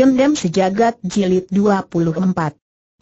Dendam Sejagat Jilid 24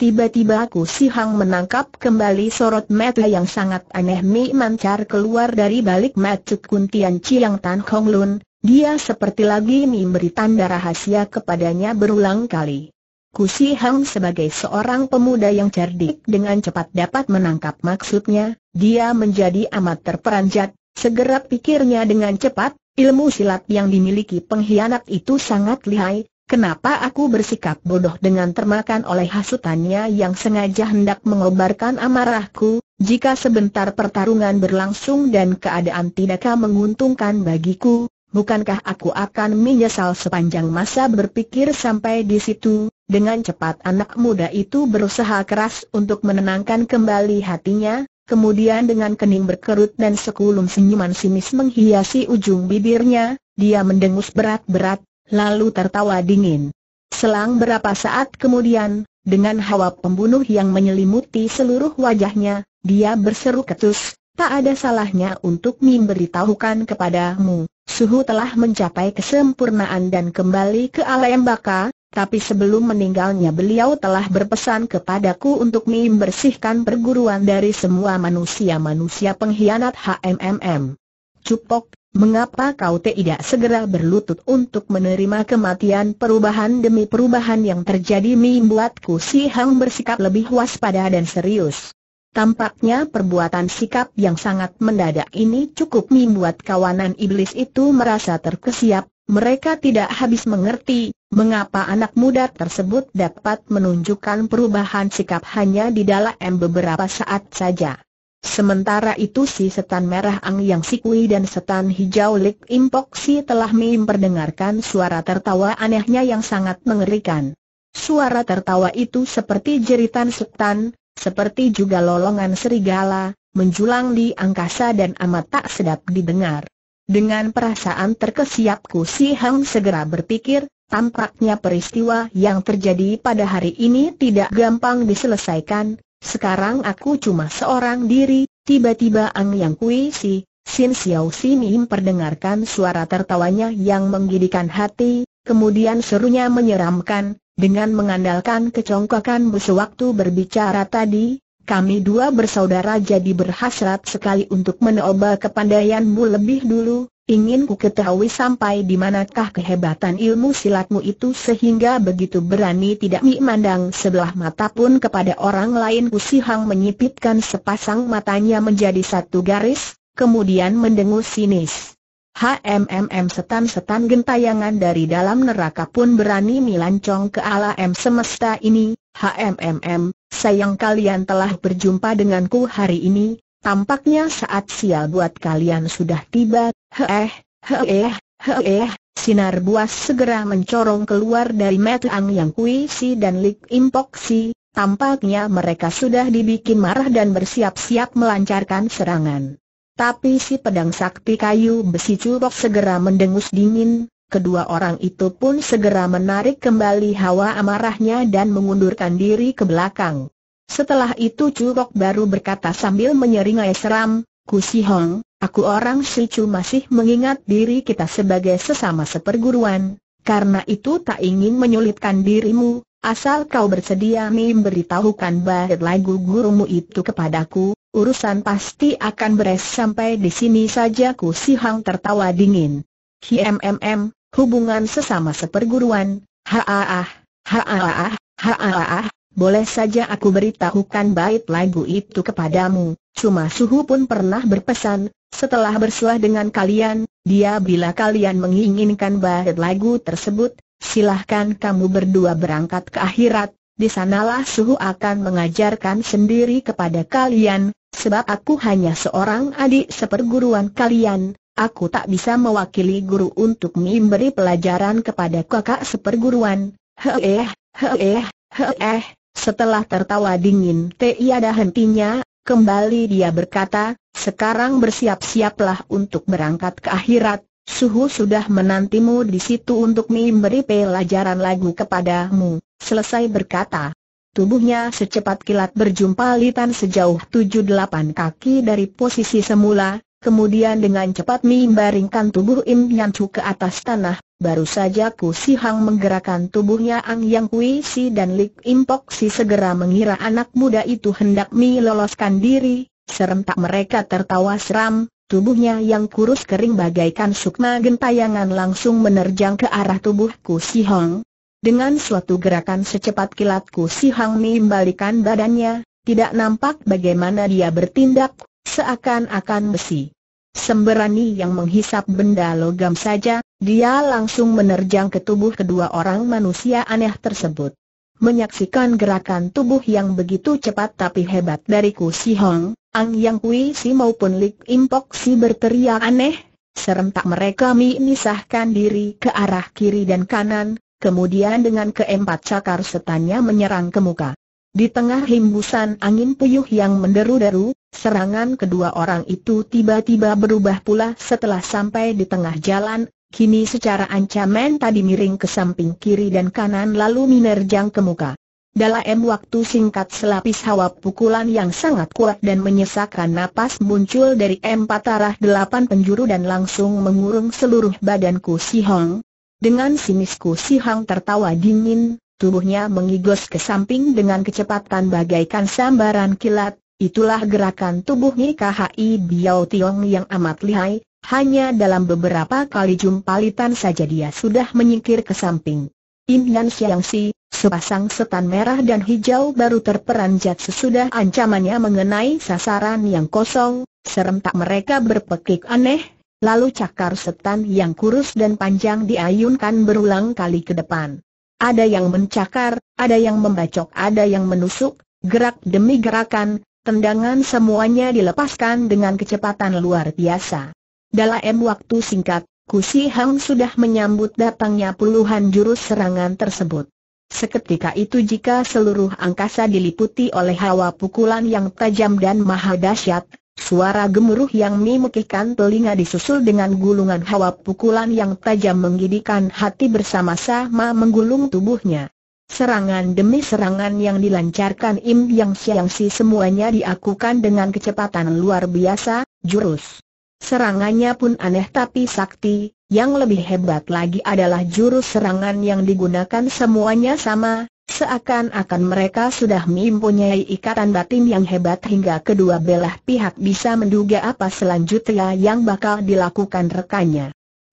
Tiba-tiba aku si Hang menangkap kembali sorot mata yang sangat aneh Mi mancar keluar dari balik macuk kuntian Ciang Tan Hong Lun, dia seperti lagi memberi tanda rahasia kepadanya berulang kali. Kusi Hang sebagai seorang pemuda yang cerdik dengan cepat dapat menangkap maksudnya, dia menjadi amat terperanjat, segera pikirnya dengan cepat, ilmu silat yang dimiliki pengkhianat itu sangat lihai, Kenapa aku bersikap bodoh dengan termakan oleh hasutannya yang sengaja hendak mengobarkan amarahku, jika sebentar pertarungan berlangsung dan keadaan tidakkah menguntungkan bagiku, bukankah aku akan menyesal sepanjang masa berpikir sampai di situ, dengan cepat anak muda itu berusaha keras untuk menenangkan kembali hatinya, kemudian dengan kening berkerut dan sekulum senyuman sinis menghiasi ujung bibirnya, dia mendengus berat-berat, lalu tertawa dingin. Selang berapa saat kemudian, dengan hawa pembunuh yang menyelimuti seluruh wajahnya, dia berseru ketus, tak ada salahnya untuk memberitahukan kepadamu, suhu telah mencapai kesempurnaan dan kembali ke alam baka, tapi sebelum meninggalnya beliau telah berpesan kepadaku untuk membersihkan perguruan dari semua manusia-manusia pengkhianat HMMM. Cupok, Mengapa kau tidak segera berlutut untuk menerima kematian perubahan demi perubahan yang terjadi membuatku si Hang bersikap lebih waspada dan serius. Tampaknya perbuatan sikap yang sangat mendadak ini cukup membuat kawanan iblis itu merasa terkesiap, mereka tidak habis mengerti, mengapa anak muda tersebut dapat menunjukkan perubahan sikap hanya di dalam beberapa saat saja. Sementara itu si setan merah Ang Yang Sikui dan setan hijau Lik impoksi telah memperdengarkan suara tertawa anehnya yang sangat mengerikan. Suara tertawa itu seperti jeritan setan, seperti juga lolongan serigala, menjulang di angkasa dan amat tak sedap didengar. Dengan perasaan terkesiapku, Si Hang segera berpikir, tampaknya peristiwa yang terjadi pada hari ini tidak gampang diselesaikan, sekarang aku cuma seorang diri, tiba-tiba Ang Yang Kui Si, Sin Xiao Mim perdengarkan suara tertawanya yang menggidikan hati, kemudian serunya menyeramkan, dengan mengandalkan kecongkakan busu waktu berbicara tadi, kami dua bersaudara jadi berhasrat sekali untuk menoba kepandaianmu lebih dulu, Ingin ku ketahui sampai di manakah kehebatan ilmu silatmu itu sehingga begitu berani tidak memandang sebelah mata pun kepada orang lain Kusihang menyipitkan sepasang matanya menjadi satu garis, kemudian mendengus sinis. HMMM setan-setan gentayangan dari dalam neraka pun berani melancong ke alam semesta ini, HMMM, sayang kalian telah berjumpa denganku hari ini, Tampaknya saat sial buat kalian sudah tiba, heeh, heeh, heeh, sinar buas segera mencorong keluar dari mata Yang Kui Si dan Lik Impoksi. Si, tampaknya mereka sudah dibikin marah dan bersiap-siap melancarkan serangan. Tapi si pedang sakti kayu besi curok segera mendengus dingin, kedua orang itu pun segera menarik kembali hawa amarahnya dan mengundurkan diri ke belakang. Setelah itu Curok baru berkata sambil menyeringai seram, Si Hong, aku orang Chu masih mengingat diri kita sebagai sesama seperguruan, karena itu tak ingin menyulitkan dirimu, asal kau bersedia memberitahukan bait lagu gurumu itu kepadaku, urusan pasti akan beres sampai di sini saja Ku Si Hang tertawa dingin. HMMM, hubungan sesama seperguruan, haaah, haaah, haaah, boleh saja aku beritahukan bait lagu itu kepadamu, cuma Suhu pun pernah berpesan, setelah bersuah dengan kalian, dia bila kalian menginginkan bait lagu tersebut, silahkan kamu berdua berangkat ke akhirat, di sanalah Suhu akan mengajarkan sendiri kepada kalian, sebab aku hanya seorang adik seperguruan kalian, aku tak bisa mewakili guru untuk memberi pelajaran kepada kakak seperguruan. Heeh, heeh, heeh, setelah tertawa dingin tiada hentinya, kembali dia berkata, sekarang bersiap-siaplah untuk berangkat ke akhirat, Suhu sudah menantimu di situ untuk memberi pelajaran lagu kepadamu. Selesai berkata, tubuhnya secepat kilat berjumpa Litan sejauh 7 delapan kaki dari posisi semula, Kemudian dengan cepat membaringkan tubuh Im Nyancu ke atas tanah, baru saja Ku Si Hang menggerakkan tubuhnya Ang Yang Kui Si dan Lik Im Pok Si segera mengira anak muda itu hendak meloloskan diri, serentak mereka tertawa seram, tubuhnya yang kurus kering bagaikan sukma gentayangan langsung menerjang ke arah tubuh Ku Si Hang. Dengan suatu gerakan secepat kilat Ku Si Hang membalikan badannya, tidak nampak bagaimana dia bertindak, seakan-akan besi. Sembrani yang menghisap benda logam saja, dia langsung menerjang ke tubuh kedua orang manusia aneh tersebut. Menyaksikan gerakan tubuh yang begitu cepat tapi hebat dari Ku Si Hong, Ang Yang Kui Si maupun Lik Impok Si berteriak aneh, serentak mereka memisahkan diri ke arah kiri dan kanan, kemudian dengan keempat cakar setannya menyerang ke muka. Di tengah himbusan angin puyuh yang menderu-deru, Serangan kedua orang itu tiba-tiba berubah pula setelah sampai di tengah jalan, kini secara ancaman tadi miring ke samping kiri dan kanan lalu menerjang ke muka. Dalam waktu singkat selapis hawa pukulan yang sangat kuat dan menyesakkan napas muncul dari empat arah delapan penjuru dan langsung mengurung seluruh badanku si Hong. Dengan sinisku si Hang tertawa dingin, tubuhnya mengigos ke samping dengan kecepatan bagaikan sambaran kilat, Itulah gerakan tubuh Khi Biao Tiong yang amat lihai, hanya dalam beberapa kali jumpalitan saja dia sudah menyingkir ke samping. Indian Si, sepasang setan merah dan hijau baru terperanjat sesudah ancamannya mengenai sasaran yang kosong, serentak mereka berpekik aneh, lalu cakar setan yang kurus dan panjang diayunkan berulang kali ke depan. Ada yang mencakar, ada yang membacok, ada yang menusuk, Gerak demi gerakan, tendangan semuanya dilepaskan dengan kecepatan luar biasa. Dalam waktu singkat, Kusi Hang sudah menyambut datangnya puluhan jurus serangan tersebut. Seketika itu jika seluruh angkasa diliputi oleh hawa pukulan yang tajam dan maha dahsyat, suara gemuruh yang memekihkan telinga disusul dengan gulungan hawa pukulan yang tajam menggidikan hati bersama-sama menggulung tubuhnya. Serangan demi serangan yang dilancarkan Im Yang siang si semuanya diakukan dengan kecepatan luar biasa, jurus. Serangannya pun aneh tapi sakti, yang lebih hebat lagi adalah jurus serangan yang digunakan semuanya sama, seakan-akan mereka sudah mempunyai ikatan batin yang hebat hingga kedua belah pihak bisa menduga apa selanjutnya yang bakal dilakukan rekannya.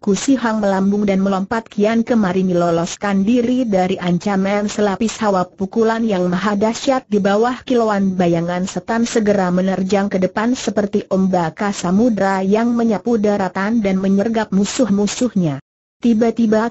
Hang melambung dan melompat kian kemari meloloskan diri dari ancaman selapis hawa pukulan yang maha dahsyat di bawah kilauan bayangan setan segera menerjang ke depan seperti ombak samudra yang menyapu daratan dan menyergap musuh-musuhnya. Tiba-tiba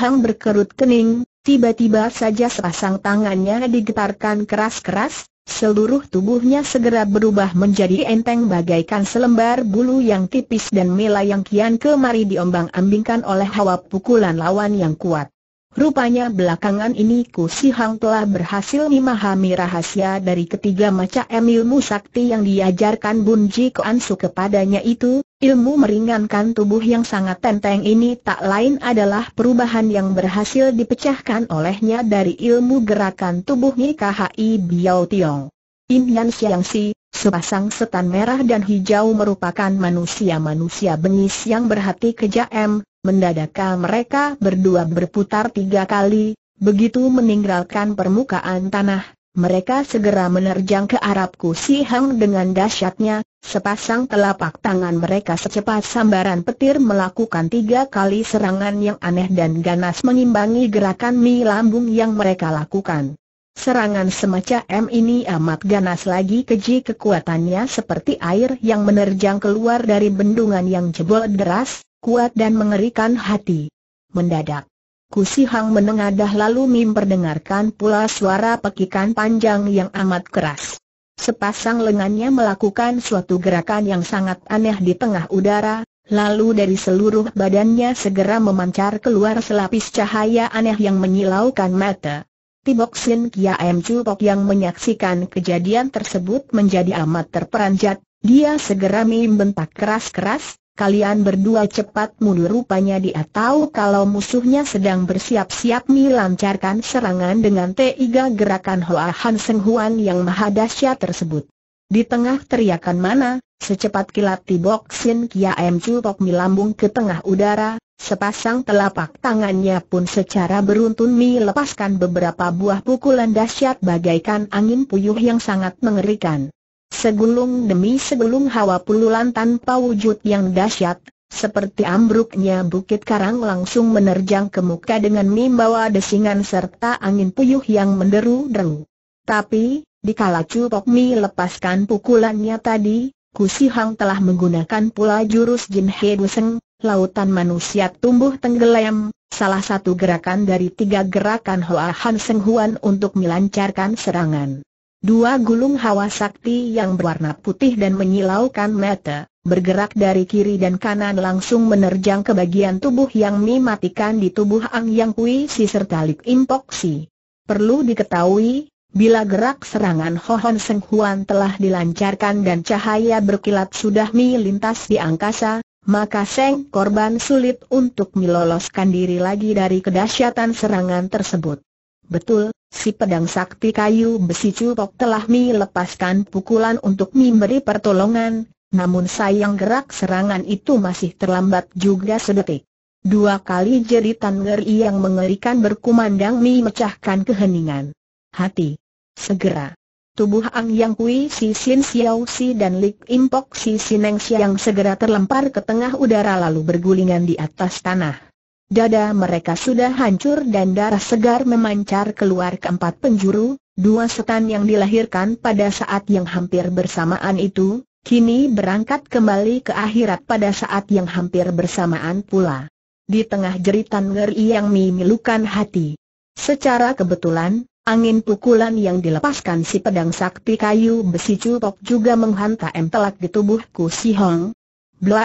Hang berkerut kening, tiba-tiba saja sepasang tangannya digetarkan keras-keras, Seluruh tubuhnya segera berubah menjadi enteng bagaikan selembar bulu yang tipis dan melayang kian kemari diombang-ambingkan oleh hawa pukulan lawan yang kuat. Rupanya belakangan ini Ku Si Hang telah berhasil memahami rahasia dari ketiga macam ilmu sakti yang diajarkan Bun Ji Kuan kepadanya itu, ilmu meringankan tubuh yang sangat tenteng ini tak lain adalah perubahan yang berhasil dipecahkan olehnya dari ilmu gerakan tubuh Mika Hai Biao Tiong. Impian Siang Si, Sepasang setan merah dan hijau merupakan manusia-manusia bengis yang berhati kejam, mendadak mereka berdua berputar tiga kali, begitu meninggalkan permukaan tanah, mereka segera menerjang ke Arabku Si Hang dengan dahsyatnya, sepasang telapak tangan mereka secepat sambaran petir melakukan tiga kali serangan yang aneh dan ganas mengimbangi gerakan mi lambung yang mereka lakukan. Serangan semacam ini amat ganas lagi keji kekuatannya seperti air yang menerjang keluar dari bendungan yang jebol deras, kuat dan mengerikan hati. Mendadak, Kusihang Hang menengadah lalu memperdengarkan pula suara pekikan panjang yang amat keras. Sepasang lengannya melakukan suatu gerakan yang sangat aneh di tengah udara, lalu dari seluruh badannya segera memancar keluar selapis cahaya aneh yang menyilaukan mata. Tibok Sin M Chultok yang menyaksikan kejadian tersebut menjadi amat terperanjat, dia segera membentak keras-keras, kalian berdua cepat mundur rupanya dia tahu kalau musuhnya sedang bersiap-siap melancarkan serangan dengan tiga gerakan Hoa Han Seng Huan yang mahadasya tersebut. Di tengah teriakan mana, secepat kilat Tibok Sin Kia M Chu Chupok melambung ke tengah udara, sepasang telapak tangannya pun secara beruntun melepaskan beberapa buah pukulan dahsyat bagaikan angin puyuh yang sangat mengerikan. Segulung demi segulung hawa pululan tanpa wujud yang dahsyat, seperti ambruknya bukit karang langsung menerjang ke muka dengan membawa desingan serta angin puyuh yang menderu-deru. Tapi, Dikala Chu Pok Mi lepaskan pukulannya tadi, Kusi Hang telah menggunakan pula jurus Jin He Buseng, lautan manusia tumbuh tenggelam, salah satu gerakan dari tiga gerakan Hoa Han Seng Huan untuk melancarkan serangan. Dua gulung hawa sakti yang berwarna putih dan menyilaukan mata, bergerak dari kiri dan kanan langsung menerjang ke bagian tubuh yang mematikan di tubuh Ang Yang Kui Si serta Lik Impok Si. Perlu diketahui, Bila gerak serangan Hohon Seng Huan telah dilancarkan dan cahaya berkilat sudah melintas di angkasa, maka Seng korban sulit untuk meloloskan diri lagi dari kedahsyatan serangan tersebut. Betul, si pedang sakti kayu besi cupok telah melepaskan pukulan untuk memberi pertolongan, namun sayang gerak serangan itu masih terlambat juga sedetik. Dua kali jeritan ngeri yang mengerikan berkumandang memecahkan keheningan hati. Segera. Tubuh Ang Yang Kui Si Sin Xiao Si dan Lik Impok Si Sineng yang segera terlempar ke tengah udara lalu bergulingan di atas tanah. Dada mereka sudah hancur dan darah segar memancar keluar ke empat penjuru, dua setan yang dilahirkan pada saat yang hampir bersamaan itu, kini berangkat kembali ke akhirat pada saat yang hampir bersamaan pula. Di tengah jeritan ngeri yang memilukan hati. Secara kebetulan, Angin pukulan yang dilepaskan si pedang sakti kayu besi cupok juga menghantam telak di tubuhku si Hong. Bla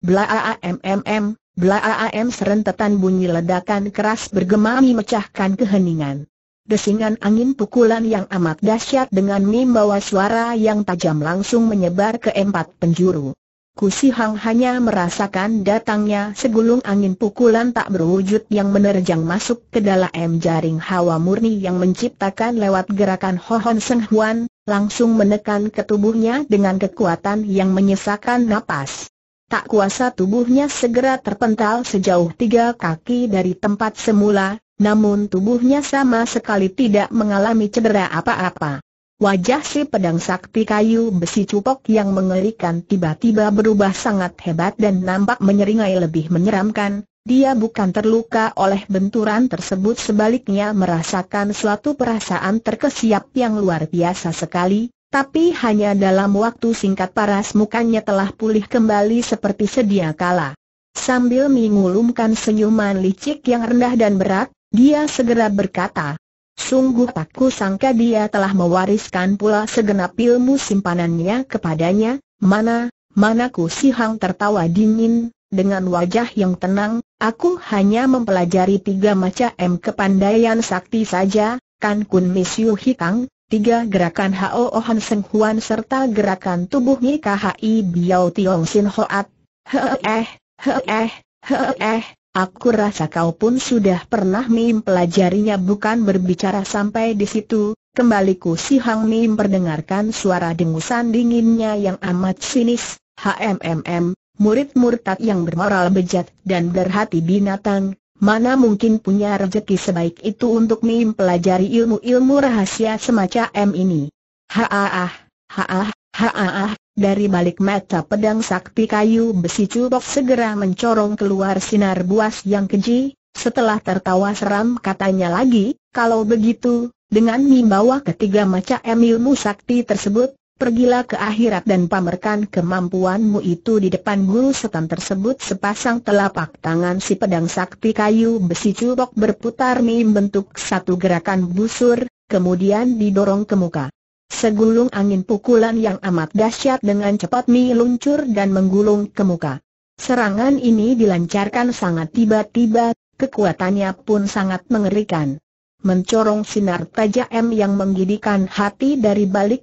bla a bla m serentetan bunyi ledakan keras bergema memecahkan keheningan. Desingan angin pukulan yang amat dahsyat dengan membawa suara yang tajam langsung menyebar ke empat penjuru. Kusi Hang hanya merasakan datangnya segulung angin pukulan tak berwujud yang menerjang masuk ke dalam jaring hawa murni yang menciptakan lewat gerakan Hohon Seng Huan, langsung menekan ke tubuhnya dengan kekuatan yang menyesakan napas. Tak kuasa tubuhnya segera terpental sejauh tiga kaki dari tempat semula, namun tubuhnya sama sekali tidak mengalami cedera apa-apa. Wajah si pedang sakti kayu besi cupok yang mengerikan tiba-tiba berubah sangat hebat dan nampak menyeringai lebih menyeramkan, dia bukan terluka oleh benturan tersebut sebaliknya merasakan suatu perasaan terkesiap yang luar biasa sekali, tapi hanya dalam waktu singkat paras mukanya telah pulih kembali seperti sedia kala. Sambil mengulumkan senyuman licik yang rendah dan berat, dia segera berkata, Sungguh aku sangka dia telah mewariskan pula segenap ilmu simpanannya kepadanya, mana, mana ku si Hang tertawa dingin, dengan wajah yang tenang, aku hanya mempelajari tiga macam kepandaian sakti saja, kan kun misiu hikang, tiga gerakan Hao ohan Seng Huan serta gerakan tubuh Nyi KHI Biao Tiong Sin Hoat, heh, heh, heh, heh, Aku rasa kau pun sudah pernah mim pelajarinya bukan berbicara sampai di situ, kembaliku si Hang Mim perdengarkan suara dengusan dinginnya yang amat sinis, HMMM, murid murtad yang bermoral bejat dan berhati binatang, mana mungkin punya rezeki sebaik itu untuk mim pelajari ilmu-ilmu rahasia semacam ini. Haah, haah, haah. Dari balik mata pedang sakti kayu besi cubok segera mencorong keluar sinar buas yang keji, setelah tertawa seram katanya lagi, kalau begitu, dengan membawa ketiga macam ilmu sakti tersebut, pergilah ke akhirat dan pamerkan kemampuanmu itu di depan guru setan tersebut sepasang telapak tangan si pedang sakti kayu besi cubok berputar membentuk satu gerakan busur, kemudian didorong ke muka. Segulung angin pukulan yang amat dahsyat dengan cepat meluncur dan menggulung ke muka. Serangan ini dilancarkan sangat tiba-tiba, kekuatannya pun sangat mengerikan. Mencorong sinar tajam yang menggidikan hati dari balik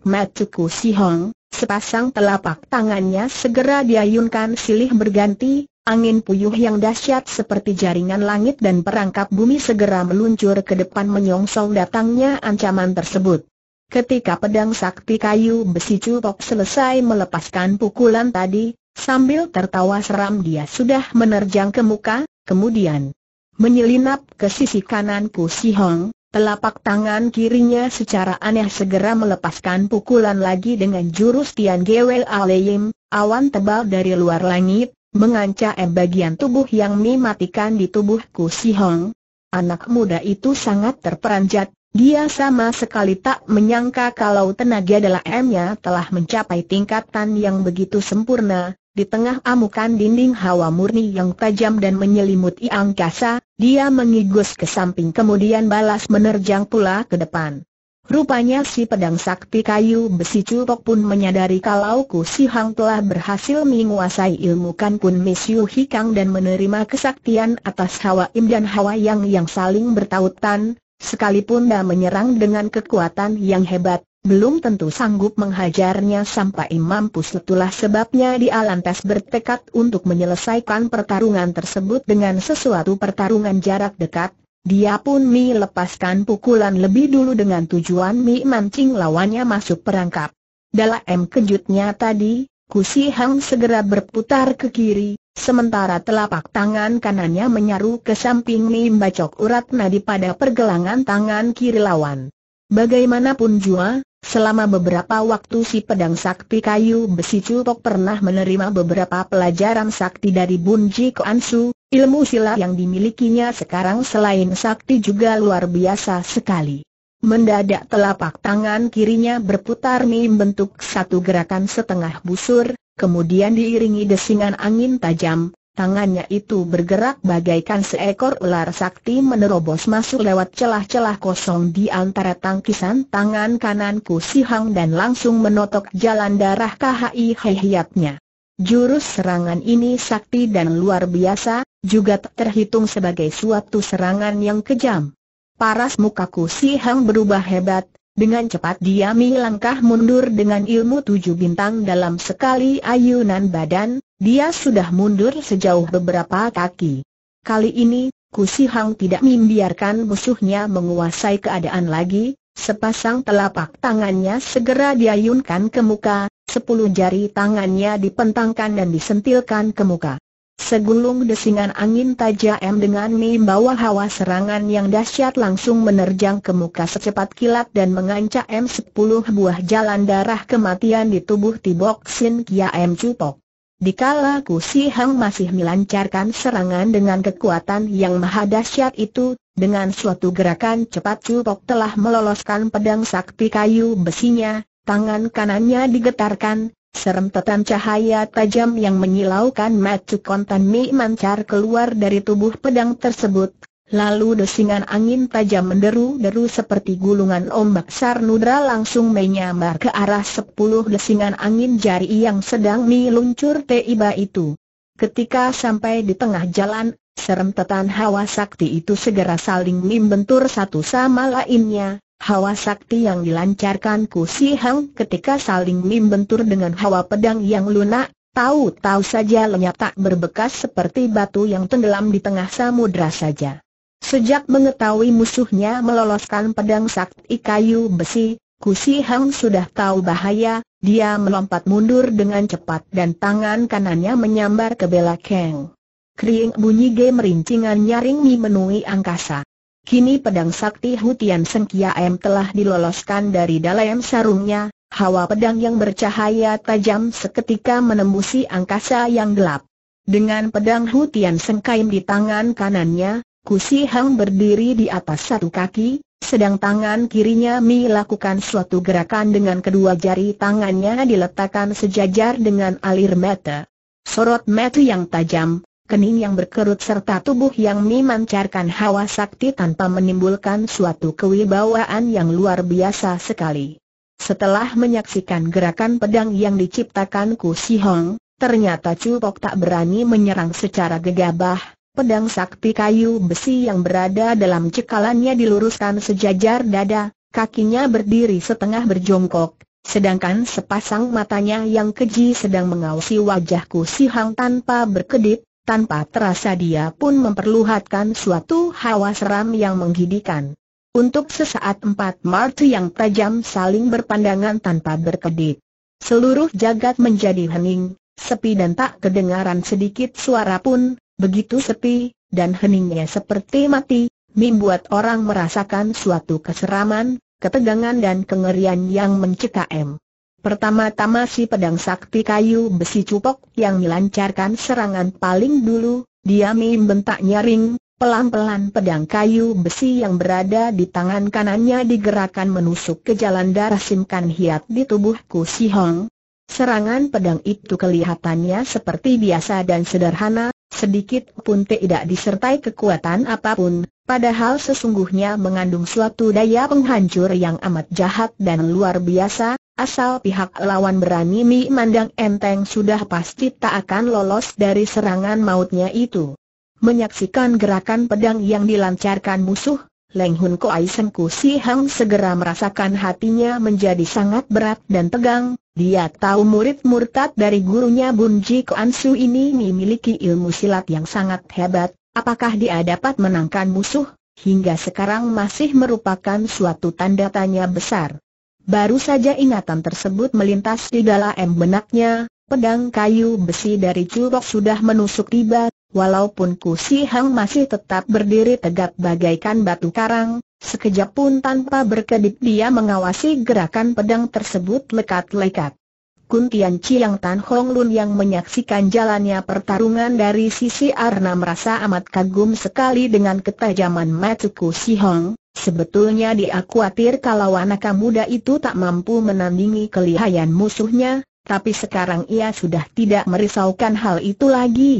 Si Hong. sepasang telapak tangannya segera diayunkan silih berganti, angin puyuh yang dahsyat seperti jaringan langit dan perangkap bumi segera meluncur ke depan menyongsong datangnya ancaman tersebut. Ketika pedang sakti kayu besi cupok selesai melepaskan pukulan tadi, sambil tertawa seram dia sudah menerjang ke muka, kemudian menyelinap ke sisi kanan Pu Si Hong, telapak tangan kirinya secara aneh segera melepaskan pukulan lagi dengan jurus Tian Gewel Aleim. awan tebal dari luar langit, mengancam eh bagian tubuh yang mematikan di tubuh Ku Si Hong. Anak muda itu sangat terperanjat, dia sama sekali tak menyangka kalau tenaga dalamnya telah mencapai tingkatan yang begitu sempurna, di tengah amukan dinding hawa murni yang tajam dan menyelimuti angkasa, dia mengigus ke samping kemudian balas menerjang pula ke depan. Rupanya si pedang sakti kayu besi cupok pun menyadari kalau Ku Si Hang telah berhasil menguasai ilmu Kan Pun Misiu Hikang dan menerima kesaktian atas hawa im dan hawa yang yang saling bertautan, Sekalipun dia menyerang dengan kekuatan yang hebat, belum tentu sanggup menghajarnya sampai mampus itulah sebabnya dia lantas bertekad untuk menyelesaikan pertarungan tersebut dengan sesuatu pertarungan jarak dekat. Dia pun Mi lepaskan pukulan lebih dulu dengan tujuan Mi mancing lawannya masuk perangkap. Dalam kejutnya tadi, Kusi Hang segera berputar ke kiri, Sementara telapak tangan kanannya menyaru ke samping bacok urat nadi pada pergelangan tangan kiri lawan. Bagaimanapun juga, selama beberapa waktu si pedang sakti kayu besi cutok pernah menerima beberapa pelajaran sakti dari Bunji Koansu, ilmu silat yang dimilikinya sekarang selain sakti juga luar biasa sekali. Mendadak telapak tangan kirinya berputar mim bentuk satu gerakan setengah busur, kemudian diiringi desingan angin tajam, tangannya itu bergerak bagaikan seekor ular sakti menerobos masuk lewat celah-celah kosong di antara tangkisan tangan kananku si Hang dan langsung menotok jalan darah KHI Hehiatnya. Jurus serangan ini sakti dan luar biasa, juga terhitung sebagai suatu serangan yang kejam. Paras mukaku si Hang berubah hebat, dengan cepat dia melangkah mundur dengan ilmu tujuh bintang dalam sekali ayunan badan, dia sudah mundur sejauh beberapa kaki. Kali ini, Kusi Hang tidak membiarkan musuhnya menguasai keadaan lagi, sepasang telapak tangannya segera diayunkan ke muka, sepuluh jari tangannya dipentangkan dan disentilkan ke muka. Segulung desingan angin tajam dengan membawa hawa serangan yang dahsyat langsung menerjang ke muka secepat kilat dan mengancam sepuluh buah jalan darah kematian di tubuh Tibok Sin Kia M Cupok. Dikala Kusi Hang masih melancarkan serangan dengan kekuatan yang maha dahsyat itu, dengan suatu gerakan cepat Cupok telah meloloskan pedang sakti kayu besinya, tangan kanannya digetarkan, Serentetan cahaya tajam yang menyilaukan macu kontan mi mancar keluar dari tubuh pedang tersebut, lalu desingan angin tajam menderu-deru seperti gulungan ombak sarnudra langsung menyambar ke arah sepuluh desingan angin jari yang sedang meluncur tiba itu. Ketika sampai di tengah jalan, serentetan hawa sakti itu segera saling membentur satu sama lainnya, Hawa sakti yang dilancarkan Ku Si Hang ketika saling membentur dengan hawa pedang yang lunak, tahu-tahu saja lenyap tak berbekas seperti batu yang tenggelam di tengah samudra saja. Sejak mengetahui musuhnya meloloskan pedang sakti kayu besi, Ku Si Hang sudah tahu bahaya, dia melompat mundur dengan cepat dan tangan kanannya menyambar ke belakang. Kering bunyi gemerincingan nyaring memenuhi angkasa. Kini pedang sakti Hutian M telah diloloskan dari dalam sarungnya, hawa pedang yang bercahaya tajam seketika menembusi angkasa yang gelap. Dengan pedang Hutian Sengkaim di tangan kanannya, Kusi Hang berdiri di atas satu kaki, sedang tangan kirinya Mi lakukan suatu gerakan dengan kedua jari tangannya diletakkan sejajar dengan alir mata. Sorot mata yang tajam, kening yang berkerut serta tubuh yang memancarkan hawa sakti tanpa menimbulkan suatu kewibawaan yang luar biasa sekali. Setelah menyaksikan gerakan pedang yang diciptakan Ku Si Hong, ternyata Cupok tak berani menyerang secara gegabah, pedang sakti kayu besi yang berada dalam cekalannya diluruskan sejajar dada, kakinya berdiri setengah berjongkok, Sedangkan sepasang matanya yang keji sedang mengawasi wajahku si Hang tanpa berkedip, tanpa terasa dia pun memperlihatkan suatu hawa seram yang menggidikan. Untuk sesaat empat mata yang tajam saling berpandangan tanpa berkedip. Seluruh jagat menjadi hening, sepi dan tak kedengaran sedikit suara pun, begitu sepi, dan heningnya seperti mati, membuat orang merasakan suatu keseraman, ketegangan dan kengerian yang mencekam. Pertama-tama si pedang sakti kayu besi cupok yang melancarkan serangan paling dulu, dia bentak nyaring, pelan-pelan pedang kayu besi yang berada di tangan kanannya digerakkan menusuk ke jalan darah simkan hiat di tubuhku si Hong. Serangan pedang itu kelihatannya seperti biasa dan sederhana, sedikit pun tidak disertai kekuatan apapun, padahal sesungguhnya mengandung suatu daya penghancur yang amat jahat dan luar biasa, Asal pihak lawan berani mi mandang enteng sudah pasti tak akan lolos dari serangan mautnya itu. Menyaksikan gerakan pedang yang dilancarkan musuh, Leng Hun Koai Sengku Si Hang segera merasakan hatinya menjadi sangat berat dan tegang. Dia tahu murid murtad dari gurunya Bun Ji Kuan Su ini memiliki ilmu silat yang sangat hebat. Apakah dia dapat menangkan musuh? Hingga sekarang masih merupakan suatu tanda tanya besar. Baru saja ingatan tersebut melintas di dalam benaknya, pedang kayu besi dari Curok sudah menusuk tiba, walaupun Ku Si Hang masih tetap berdiri tegak bagaikan batu karang, sekejap pun tanpa berkedip dia mengawasi gerakan pedang tersebut lekat-lekat. Kuntian Chiang Tan Hong Lun yang menyaksikan jalannya pertarungan dari sisi Arna merasa amat kagum sekali dengan ketajaman Ku Si Hang, Sebetulnya dia khawatir kalau anak muda itu tak mampu menandingi kelihayan musuhnya, tapi sekarang ia sudah tidak merisaukan hal itu lagi.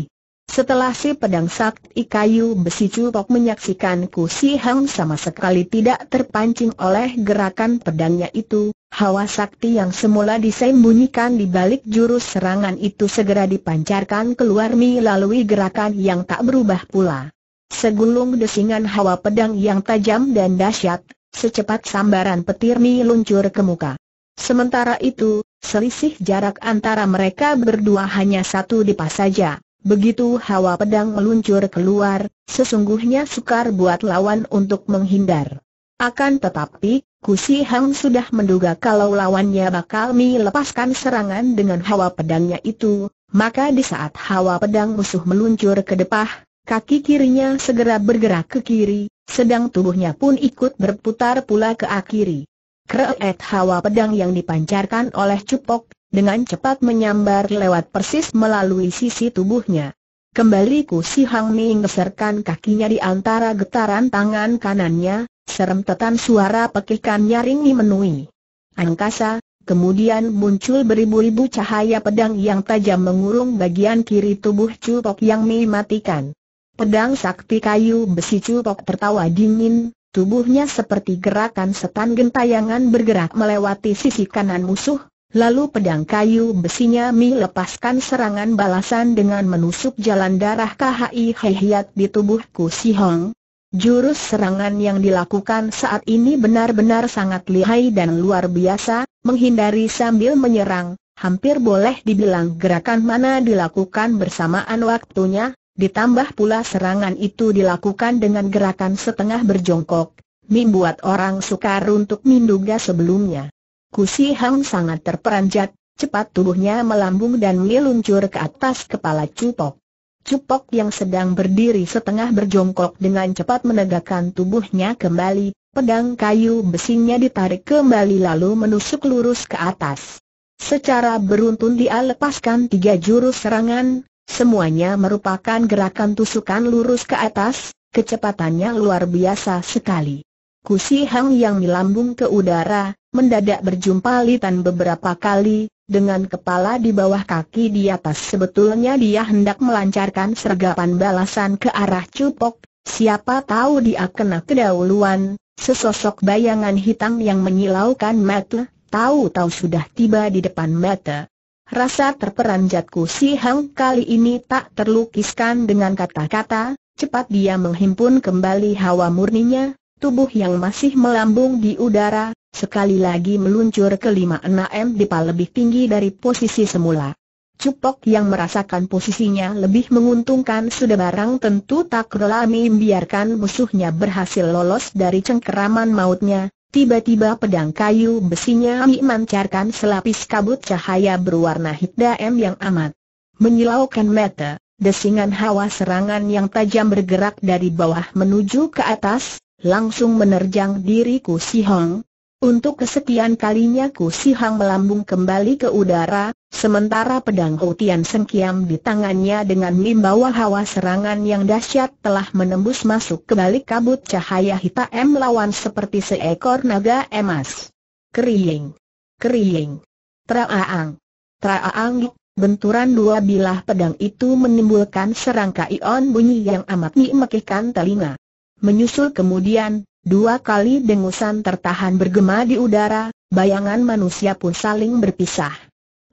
Setelah si pedang sakti kayu besi cupok menyaksikan Ku Si Hang sama sekali tidak terpancing oleh gerakan pedangnya itu, hawa sakti yang semula disembunyikan di balik jurus serangan itu segera dipancarkan keluar melalui gerakan yang tak berubah pula. Segulung desingan hawa pedang yang tajam dan dahsyat, secepat sambaran petir meluncur ke muka. Sementara itu, selisih jarak antara mereka berdua hanya satu dipas saja. Begitu hawa pedang meluncur keluar, sesungguhnya sukar buat lawan untuk menghindar. Akan tetapi, Kusi Hang sudah menduga kalau lawannya bakal melepaskan serangan dengan hawa pedangnya itu, maka di saat hawa pedang musuh meluncur ke depan, Kaki kirinya segera bergerak ke kiri, sedang tubuhnya pun ikut berputar pula ke akiri. Kreet hawa pedang yang dipancarkan oleh Cupok, dengan cepat menyambar lewat persis melalui sisi tubuhnya. Kembali Ku Si Hang geserkan kakinya di antara getaran tangan kanannya, serem tetan suara pekikan nyaring menui. Angkasa, kemudian muncul beribu-ribu cahaya pedang yang tajam mengurung bagian kiri tubuh Cupok yang mematikan. Pedang sakti kayu besi cupok tertawa dingin, tubuhnya seperti gerakan setan gentayangan bergerak melewati sisi kanan musuh, lalu pedang kayu besinya melepaskan serangan balasan dengan menusuk jalan darah KHI Hehyat di tubuh Si Hong. Jurus serangan yang dilakukan saat ini benar-benar sangat lihai dan luar biasa, menghindari sambil menyerang, hampir boleh dibilang gerakan mana dilakukan bersamaan waktunya, Ditambah pula serangan itu dilakukan dengan gerakan setengah berjongkok, membuat orang sukar untuk menduga sebelumnya. Kusi Hang sangat terperanjat, cepat tubuhnya melambung dan meluncur ke atas kepala Cupok. Cupok yang sedang berdiri setengah berjongkok dengan cepat menegakkan tubuhnya kembali, pedang kayu besinya ditarik kembali lalu menusuk lurus ke atas. Secara beruntun dia lepaskan tiga jurus serangan, Semuanya merupakan gerakan tusukan lurus ke atas, kecepatannya luar biasa sekali. Kusi Hang yang melambung ke udara, mendadak berjumpa Litan beberapa kali, dengan kepala di bawah kaki di atas sebetulnya dia hendak melancarkan sergapan balasan ke arah Cupok, siapa tahu dia kena kedahuluan, sesosok bayangan hitam yang menyilaukan mata, tahu-tahu sudah tiba di depan mata. Rasa terperanjatku si Hang kali ini tak terlukiskan dengan kata-kata, cepat dia menghimpun kembali hawa murninya, tubuh yang masih melambung di udara, sekali lagi meluncur ke 5 enam dipa lebih tinggi dari posisi semula. Cupok yang merasakan posisinya lebih menguntungkan sudah barang tentu tak relami membiarkan musuhnya berhasil lolos dari cengkeraman mautnya, Tiba-tiba pedang kayu besinya memancarkan selapis kabut cahaya berwarna hitam yang amat menyilaukan mata. Desingan hawa serangan yang tajam bergerak dari bawah menuju ke atas, langsung menerjang diriku Si Hong. Untuk kesekian kalinya Ku Si Hong melambung kembali ke udara, Sementara pedang Hotian Sengkiam di tangannya dengan membawa hawa serangan yang dahsyat telah menembus masuk ke balik kabut cahaya hitam lawan seperti seekor naga emas. Kering, kering, traaang, traaang, benturan dua bilah pedang itu menimbulkan serangkaian ion bunyi yang amat memekikan telinga. Menyusul kemudian, dua kali dengusan tertahan bergema di udara, bayangan manusia pun saling berpisah.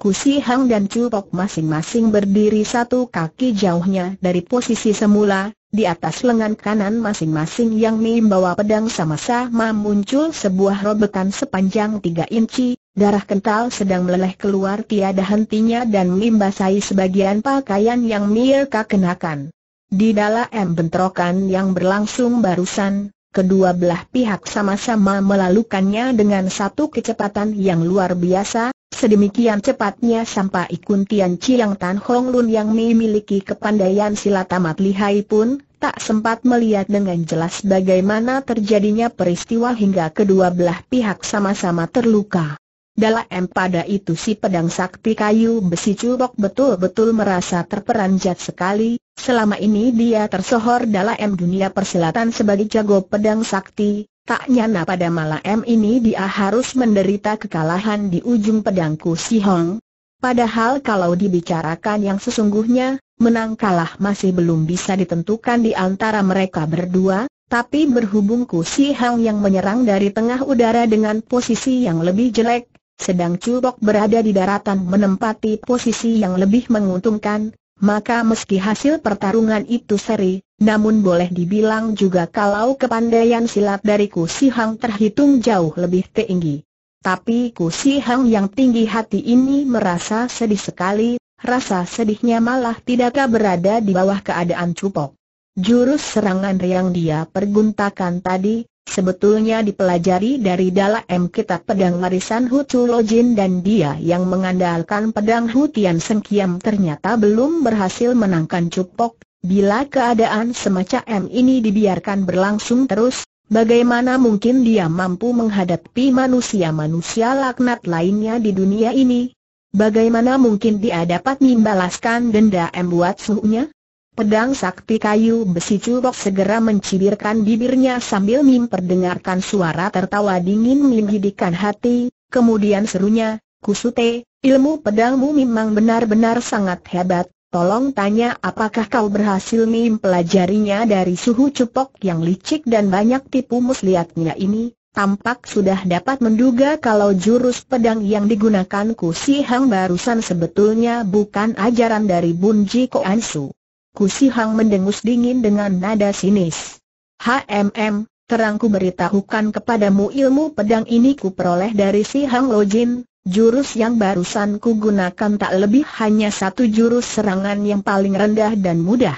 Kusi Hang dan Chu masing-masing berdiri satu kaki jauhnya dari posisi semula, di atas lengan kanan masing-masing yang membawa pedang sama-sama muncul sebuah robekan sepanjang tiga inci, darah kental sedang meleleh keluar tiada hentinya dan membasahi sebagian pakaian yang mereka kenakan. Di dalam bentrokan yang berlangsung barusan, kedua belah pihak sama-sama melalukannya dengan satu kecepatan yang luar biasa, Sedemikian cepatnya sampai ikuntian Tian Chiang Tan Hong Lun yang memiliki kepandaian silat amat lihai pun, tak sempat melihat dengan jelas bagaimana terjadinya peristiwa hingga kedua belah pihak sama-sama terluka. Dalam pada itu si pedang sakti kayu besi curok betul-betul merasa terperanjat sekali, selama ini dia tersohor dalam dunia persilatan sebagai jago pedang sakti, Tak nyana pada malam ini dia harus menderita kekalahan di ujung pedangku si Hong. Padahal kalau dibicarakan yang sesungguhnya, menang kalah masih belum bisa ditentukan di antara mereka berdua, tapi berhubung Ku Si Hong yang menyerang dari tengah udara dengan posisi yang lebih jelek, sedang Chu Bok berada di daratan menempati posisi yang lebih menguntungkan, maka meski hasil pertarungan itu seri, namun boleh dibilang juga kalau kepandaian silat dari Ku Si Hang terhitung jauh lebih tinggi. Tapi Ku Si Hang yang tinggi hati ini merasa sedih sekali, rasa sedihnya malah tidakkah berada di bawah keadaan cupok. Jurus serangan yang dia perguntakan tadi, sebetulnya dipelajari dari dalam kitab pedang warisan Hu Jin dan dia yang mengandalkan pedang Hu Tian Sengkiam ternyata belum berhasil menangkan cupok, Bila keadaan semacam ini dibiarkan berlangsung terus, bagaimana mungkin dia mampu menghadapi manusia-manusia laknat lainnya di dunia ini? Bagaimana mungkin dia dapat membalaskan denda M buat suhunya? Pedang sakti kayu besi curok segera mencibirkan bibirnya sambil memperdengarkan suara tertawa dingin menghidikan hati, kemudian serunya, Kusute, ilmu pedangmu memang benar-benar sangat hebat, Tolong tanya apakah kau berhasil mempelajarinya dari suhu cupok yang licik dan banyak tipu muslihatnya ini, tampak sudah dapat menduga kalau jurus pedang yang digunakan si Hang barusan sebetulnya bukan ajaran dari Bunji Ku Kusi Hang mendengus dingin dengan nada sinis. HMM, terangku beritahukan kepadamu ilmu pedang ini ku peroleh dari si Hang Lo Jin. Jurus yang barusan ku gunakan tak lebih hanya satu jurus serangan yang paling rendah dan mudah.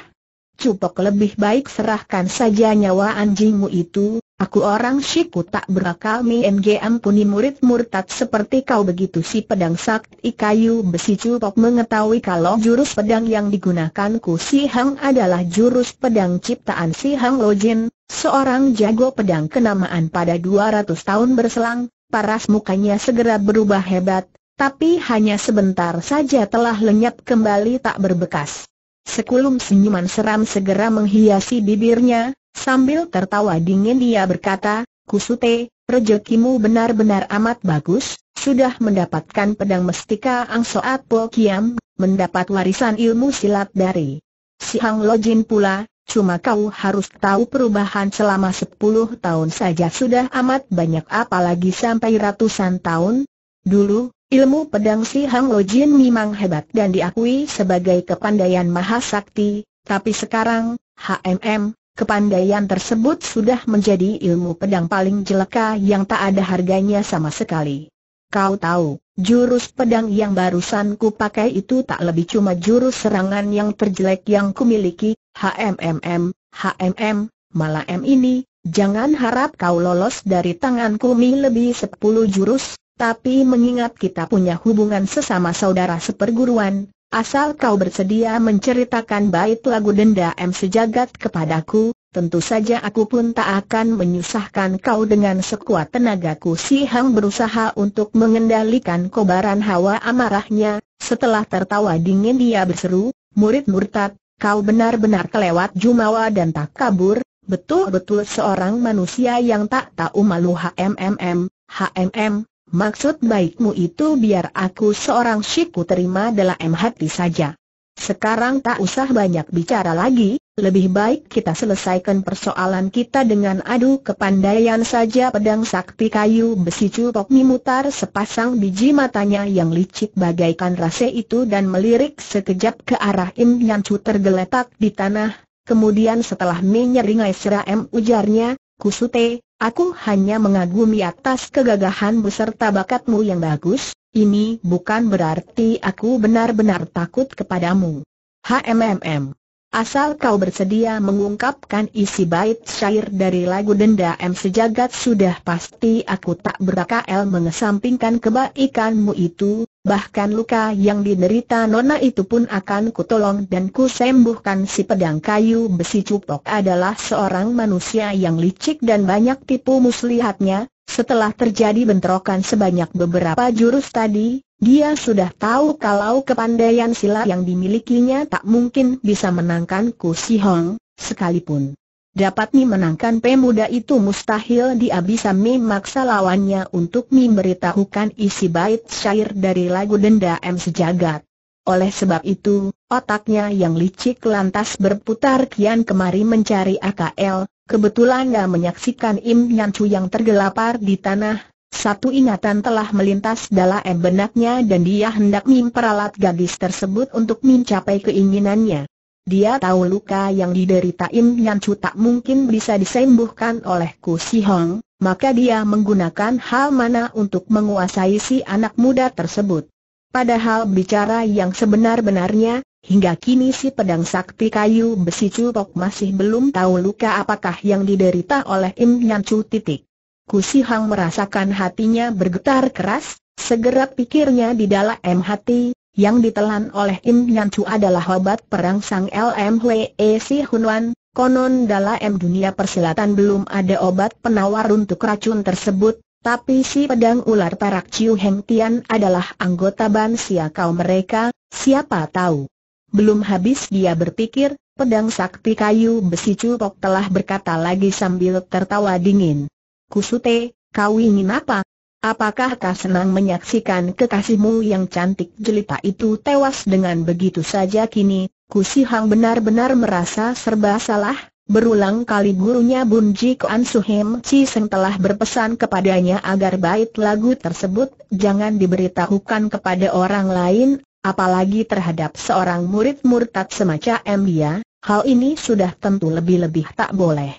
Cupok lebih baik serahkan saja nyawa anjingmu itu, aku orang siku tak berakal MG ampuni murid murtad seperti kau begitu si pedang sakti kayu besi cupok mengetahui kalau jurus pedang yang digunakan ku si Hang adalah jurus pedang ciptaan si Hang Lojin, seorang jago pedang kenamaan pada 200 tahun berselang, paras mukanya segera berubah hebat, tapi hanya sebentar saja telah lenyap kembali tak berbekas. Sekulum senyuman seram segera menghiasi bibirnya, sambil tertawa dingin dia berkata, Kusute, rejekimu benar-benar amat bagus, sudah mendapatkan pedang mestika Angsoat Po Kiam, mendapat warisan ilmu silat dari Si Hang Lojin pula, Cuma kau harus tahu perubahan selama 10 tahun saja sudah amat banyak apalagi sampai ratusan tahun. Dulu, ilmu pedang si Hang Lo Jin memang hebat dan diakui sebagai kepandaian maha sakti. tapi sekarang, HMM, kepandaian tersebut sudah menjadi ilmu pedang paling jeleka yang tak ada harganya sama sekali. Kau tahu, Jurus pedang yang barusan ku pakai itu tak lebih cuma jurus serangan yang terjelek yang kumiliki, HMMM, HMM, malah M ini, jangan harap kau lolos dari tanganku mi lebih sepuluh jurus, tapi mengingat kita punya hubungan sesama saudara seperguruan, asal kau bersedia menceritakan bait lagu denda M sejagat kepadaku, Tentu saja aku pun tak akan menyusahkan kau dengan sekuat tenagaku Si Hang berusaha untuk mengendalikan kobaran hawa amarahnya Setelah tertawa dingin dia berseru, murid murtad, Kau benar-benar kelewat jumawa dan tak kabur, betul-betul seorang manusia yang tak tahu malu HMMM, HMM, maksud baikmu itu biar aku seorang siku terima dalam hati saja. Sekarang tak usah banyak bicara lagi, lebih baik kita selesaikan persoalan kita dengan adu kepandaian saja pedang sakti kayu besi cupok memutar sepasang biji matanya yang licik bagaikan rase itu dan melirik sekejap ke arah Im yang Chu tergeletak di tanah, kemudian setelah menyeringai seram ujarnya, Kusute, aku hanya mengagumi atas kegagahan beserta bakatmu yang bagus, ini bukan berarti aku benar-benar takut kepadamu. HMMM. Asal kau bersedia mengungkapkan isi bait syair dari lagu Denda M Sejagat sudah pasti aku tak berakal mengesampingkan kebaikanmu itu, bahkan luka yang diderita Nona itu pun akan kutolong dan kusembuhkan si pedang kayu besi cupok adalah seorang manusia yang licik dan banyak tipu muslihatnya, setelah terjadi bentrokan sebanyak beberapa jurus tadi, dia sudah tahu kalau kepandaian silat yang dimilikinya tak mungkin bisa menangkan Ku Si Hong, sekalipun. Dapat Mi menangkan pemuda itu mustahil dia bisa Mi maksa lawannya untuk Mi beritahukan isi bait syair dari lagu Denda M Sejagat. Oleh sebab itu, otaknya yang licik lantas berputar kian kemari mencari AKL, Kebetulan ia menyaksikan Im Nyan Chu yang tergelapar di tanah, satu ingatan telah melintas dalam benaknya dan dia hendak memperalat gadis tersebut untuk mencapai keinginannya. Dia tahu luka yang diderita Im Nyan Chu tak mungkin bisa disembuhkan oleh Ku Si Hong, maka dia menggunakan hal mana untuk menguasai si anak muda tersebut. Padahal bicara yang sebenar-benarnya, Hingga kini si pedang sakti kayu besi cupok masih belum tahu luka apakah yang diderita oleh Im Nyan Chu titik. Kusi Hang merasakan hatinya bergetar keras, segera pikirnya di dalam hati, yang ditelan oleh Im Nyan Chu adalah obat perang sang LM Hwe Si Hunwan, konon dalam dunia persilatan belum ada obat penawar untuk racun tersebut, tapi si pedang ular parak Ciu Heng Tian adalah anggota Ban kau mereka, siapa tahu. Belum habis dia berpikir, pedang sakti kayu besi cupok telah berkata lagi sambil tertawa dingin. Kusute, kau ingin apa? Apakah kau senang menyaksikan kekasihmu yang cantik jelita itu tewas dengan begitu saja kini? Kusihang benar-benar merasa serba salah, berulang kali gurunya Bun Ji Koan Suhem Chi Seng telah berpesan kepadanya agar bait lagu tersebut jangan diberitahukan kepada orang lain, apalagi terhadap seorang murid murtad semacam dia, hal ini sudah tentu lebih-lebih tak boleh.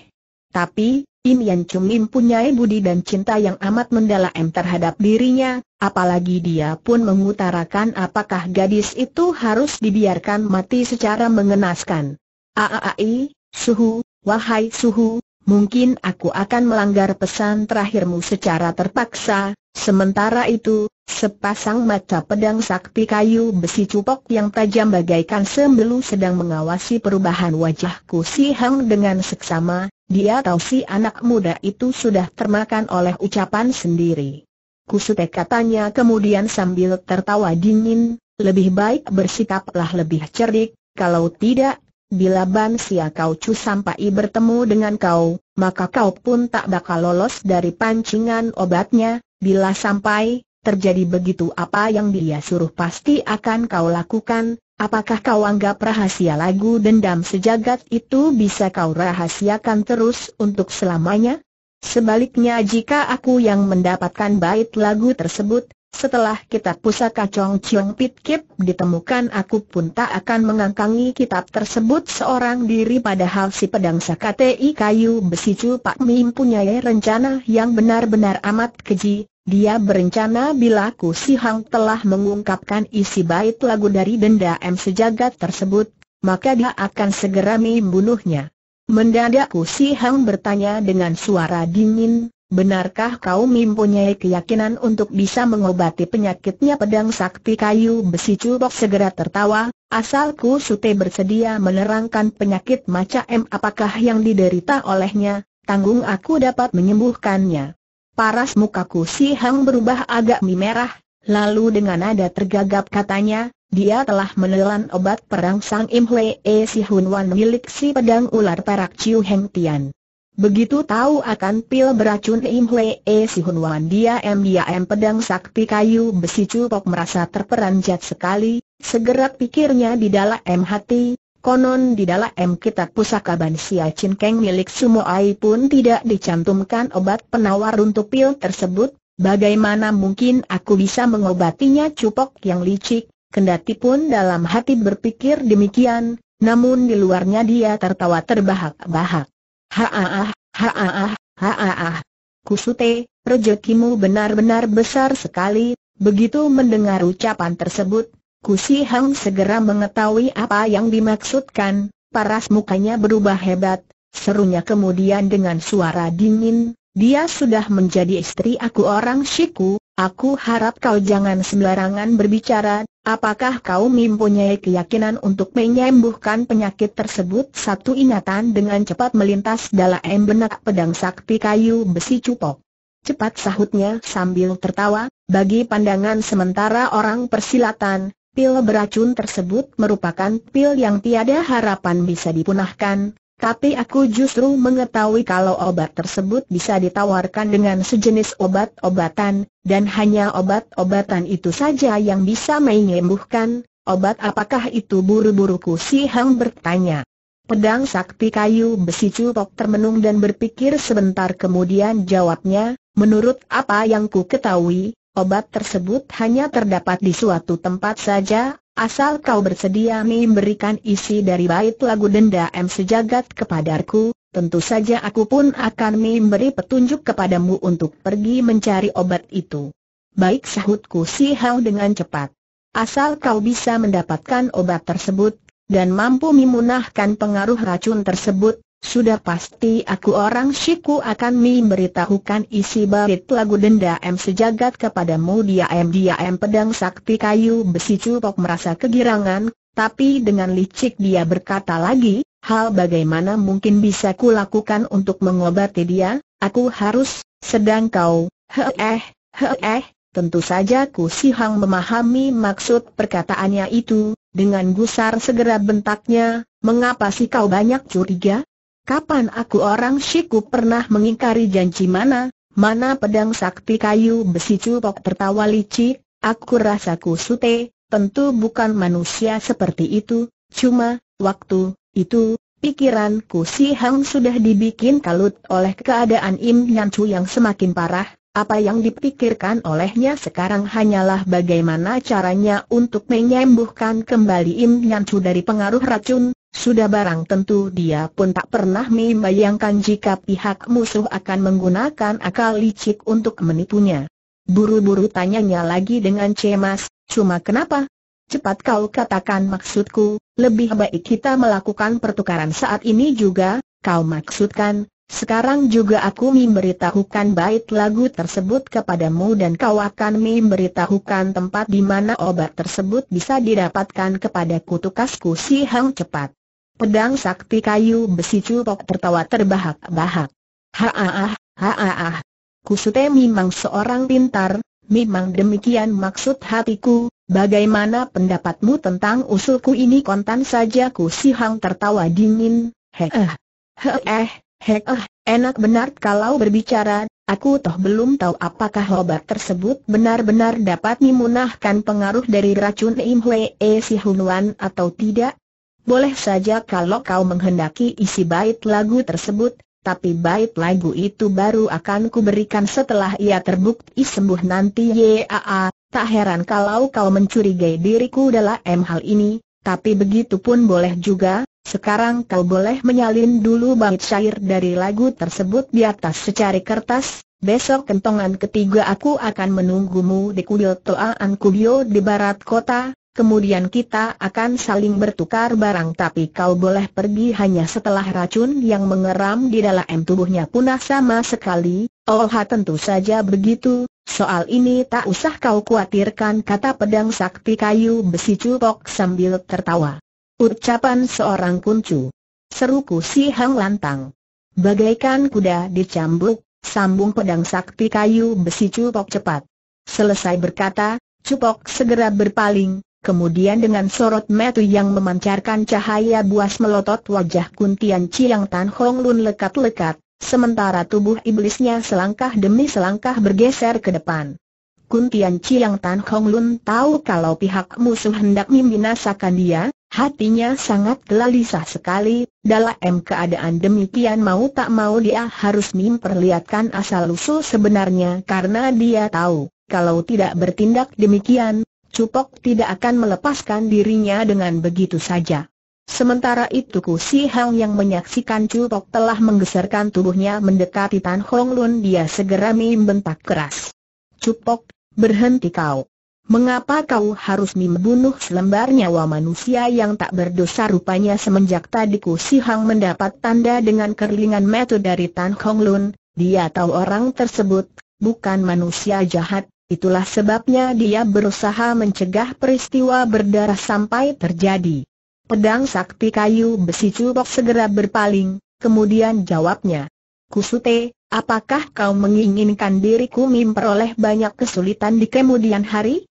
Tapi, Im Yan Chung mempunyai budi dan cinta yang amat mendalam terhadap dirinya, apalagi dia pun mengutarakan apakah gadis itu harus dibiarkan mati secara mengenaskan. Aaai, suhu, wahai suhu, mungkin aku akan melanggar pesan terakhirmu secara terpaksa, sementara itu, Sepasang mata pedang sakti kayu besi cupok yang tajam bagaikan sembelu sedang mengawasi perubahan wajahku si Hang dengan seksama, dia tahu si anak muda itu sudah termakan oleh ucapan sendiri. Kusute katanya kemudian sambil tertawa dingin, lebih baik bersikaplah lebih cerdik, kalau tidak, bila Ban Sia Kau cu sampai bertemu dengan kau, maka kau pun tak bakal lolos dari pancingan obatnya, bila sampai, terjadi begitu apa yang dia suruh pasti akan kau lakukan, apakah kau anggap rahasia lagu dendam sejagat itu bisa kau rahasiakan terus untuk selamanya? Sebaliknya jika aku yang mendapatkan bait lagu tersebut, setelah kitab pusaka Chong Chiong Pit Kip ditemukan aku pun tak akan mengangkangi kitab tersebut seorang diri padahal si pedang sakatei kayu besi Pak Mim punya rencana yang benar-benar amat keji, dia berencana bila Ku Si Hang telah mengungkapkan isi bait lagu dari denda M sejagat tersebut, maka dia akan segera membunuhnya. Mendadak Ku Si Hang bertanya dengan suara dingin, benarkah kau mempunyai keyakinan untuk bisa mengobati penyakitnya pedang sakti kayu besi cubok segera tertawa, asal Ku Sute bersedia menerangkan penyakit macam apakah yang diderita olehnya, tanggung aku dapat menyembuhkannya. Paras mukaku si Hang berubah agak merah, lalu dengan nada tergagap katanya, dia telah menelan obat perang Sang Im E Si Hun Wan milik si pedang ular perak Chiu Heng Tian. Begitu tahu akan pil beracun Im E Si Hun Wan dia em dia em pedang sakti kayu besi cupok merasa terperanjat sekali, segera pikirnya di dalam hati, Konon di dalam kitab pusaka Bansia Keng milik Sumo Ai pun tidak dicantumkan obat penawar untuk pil tersebut, bagaimana mungkin aku bisa mengobatinya cupok yang licik, kendati pun dalam hati berpikir demikian, namun di luarnya dia tertawa terbahak-bahak. Haaah, haaah, haaah. Kusute, rejekimu benar-benar besar sekali, begitu mendengar ucapan tersebut, Kusi Hang segera mengetahui apa yang dimaksudkan, paras mukanya berubah hebat, serunya kemudian dengan suara dingin, dia sudah menjadi istri aku orang Shiku, aku harap kau jangan sembarangan berbicara, apakah kau mempunyai keyakinan untuk menyembuhkan penyakit tersebut? Satu ingatan dengan cepat melintas dalam benak pedang sakti kayu besi cupok. Cepat sahutnya sambil tertawa, bagi pandangan sementara orang persilatan, Pil beracun tersebut merupakan pil yang tiada harapan bisa dipunahkan, tapi aku justru mengetahui kalau obat tersebut bisa ditawarkan dengan sejenis obat-obatan, dan hanya obat-obatan itu saja yang bisa menyembuhkan, obat apakah itu buru-buruku si Hang bertanya. Pedang sakti kayu besi cupok termenung dan berpikir sebentar kemudian jawabnya, menurut apa yang ku ketahui, Obat tersebut hanya terdapat di suatu tempat saja, asal kau bersedia memberikan isi dari bait lagu denda m sejagat kepadaku, tentu saja aku pun akan memberi petunjuk kepadamu untuk pergi mencari obat itu. Baik sahutku si Hao dengan cepat. Asal kau bisa mendapatkan obat tersebut, dan mampu memunahkan pengaruh racun tersebut, sudah pasti aku orang Shiku akan memberitahukan isi barit lagu denda M sejagat kepadamu dia M dia M pedang sakti kayu besi cupok merasa kegirangan, tapi dengan licik dia berkata lagi, hal bagaimana mungkin bisa ku lakukan untuk mengobati dia, aku harus, sedang kau, heeh, heeh, tentu saja Ku sihang memahami maksud perkataannya itu, dengan gusar segera bentaknya, mengapa sih kau banyak curiga? Kapan aku orang Shiku pernah mengingkari janji mana, mana pedang sakti kayu besi cupok tertawa licik, aku rasaku sute, tentu bukan manusia seperti itu, cuma, waktu, itu, pikiranku si Hang sudah dibikin kalut oleh keadaan Im Chu yang semakin parah, apa yang dipikirkan olehnya sekarang hanyalah bagaimana caranya untuk menyembuhkan kembali Im Chu dari pengaruh racun, sudah barang tentu dia pun tak pernah membayangkan jika pihak musuh akan menggunakan akal licik untuk menipunya. Buru-buru tanyanya lagi dengan cemas, cuma kenapa? Cepat kau katakan maksudku, lebih baik kita melakukan pertukaran saat ini juga, kau maksudkan, sekarang juga aku memberitahukan bait lagu tersebut kepadamu dan kau akan memberitahukan tempat di mana obat tersebut bisa didapatkan kepada kutukasku si Hang cepat. Pedang sakti kayu besi cupok tertawa terbahak-bahak. Haaah, haaah. Kusute memang seorang pintar, memang demikian maksud hatiku, bagaimana pendapatmu tentang usulku ini kontan saja Kusi Hang tertawa dingin, heeh. Heeh, heeh, enak benar kalau berbicara, aku toh belum tahu apakah obat tersebut benar-benar dapat memunahkan pengaruh dari racun Imhwee Si Hunuan atau tidak, boleh saja kalau kau menghendaki isi bait lagu tersebut, tapi bait lagu itu baru akan kuberikan setelah ia terbukti sembuh nanti yaa, tak heran kalau kau mencurigai diriku dalam hal ini, tapi begitu pun boleh juga, sekarang kau boleh menyalin dulu bait syair dari lagu tersebut di atas secari kertas, besok kentongan ketiga aku akan menunggumu di kuil Toaan Kubio di barat kota, kemudian kita akan saling bertukar barang tapi kau boleh pergi hanya setelah racun yang mengeram di dalam tubuhnya punah sama sekali, oh tentu saja begitu, soal ini tak usah kau khawatirkan kata pedang sakti kayu besi cupok sambil tertawa. Ucapan seorang kuncu. Seruku si Hang lantang. Bagaikan kuda dicambuk, sambung pedang sakti kayu besi cupok cepat. Selesai berkata, Cupok segera berpaling, Kemudian dengan sorot metu yang memancarkan cahaya buas melotot wajah Kuntian Chiang Tan Hong Lun lekat-lekat, sementara tubuh iblisnya selangkah demi selangkah bergeser ke depan. Kuntian Chiang Tan Hong Lun tahu kalau pihak musuh hendak membinasakan dia, hatinya sangat gelisah sekali, dalam keadaan demikian mau tak mau dia harus memperlihatkan asal-usul sebenarnya karena dia tahu, kalau tidak bertindak demikian, Cupok tidak akan melepaskan dirinya dengan begitu saja. Sementara itu Ku Si Hang yang menyaksikan Cupok telah menggeserkan tubuhnya mendekati Tan Hong Lun dia segera membentak keras. Cupok, berhenti kau. Mengapa kau harus membunuh selembar nyawa manusia yang tak berdosa rupanya semenjak tadi Ku Si Hang mendapat tanda dengan kerlingan metode dari Tan Hong Lun, dia tahu orang tersebut, bukan manusia jahat, Itulah sebabnya dia berusaha mencegah peristiwa berdarah sampai terjadi. Pedang sakti kayu besi cubok segera berpaling, kemudian jawabnya. Kusute, apakah kau menginginkan diriku memperoleh banyak kesulitan di kemudian hari?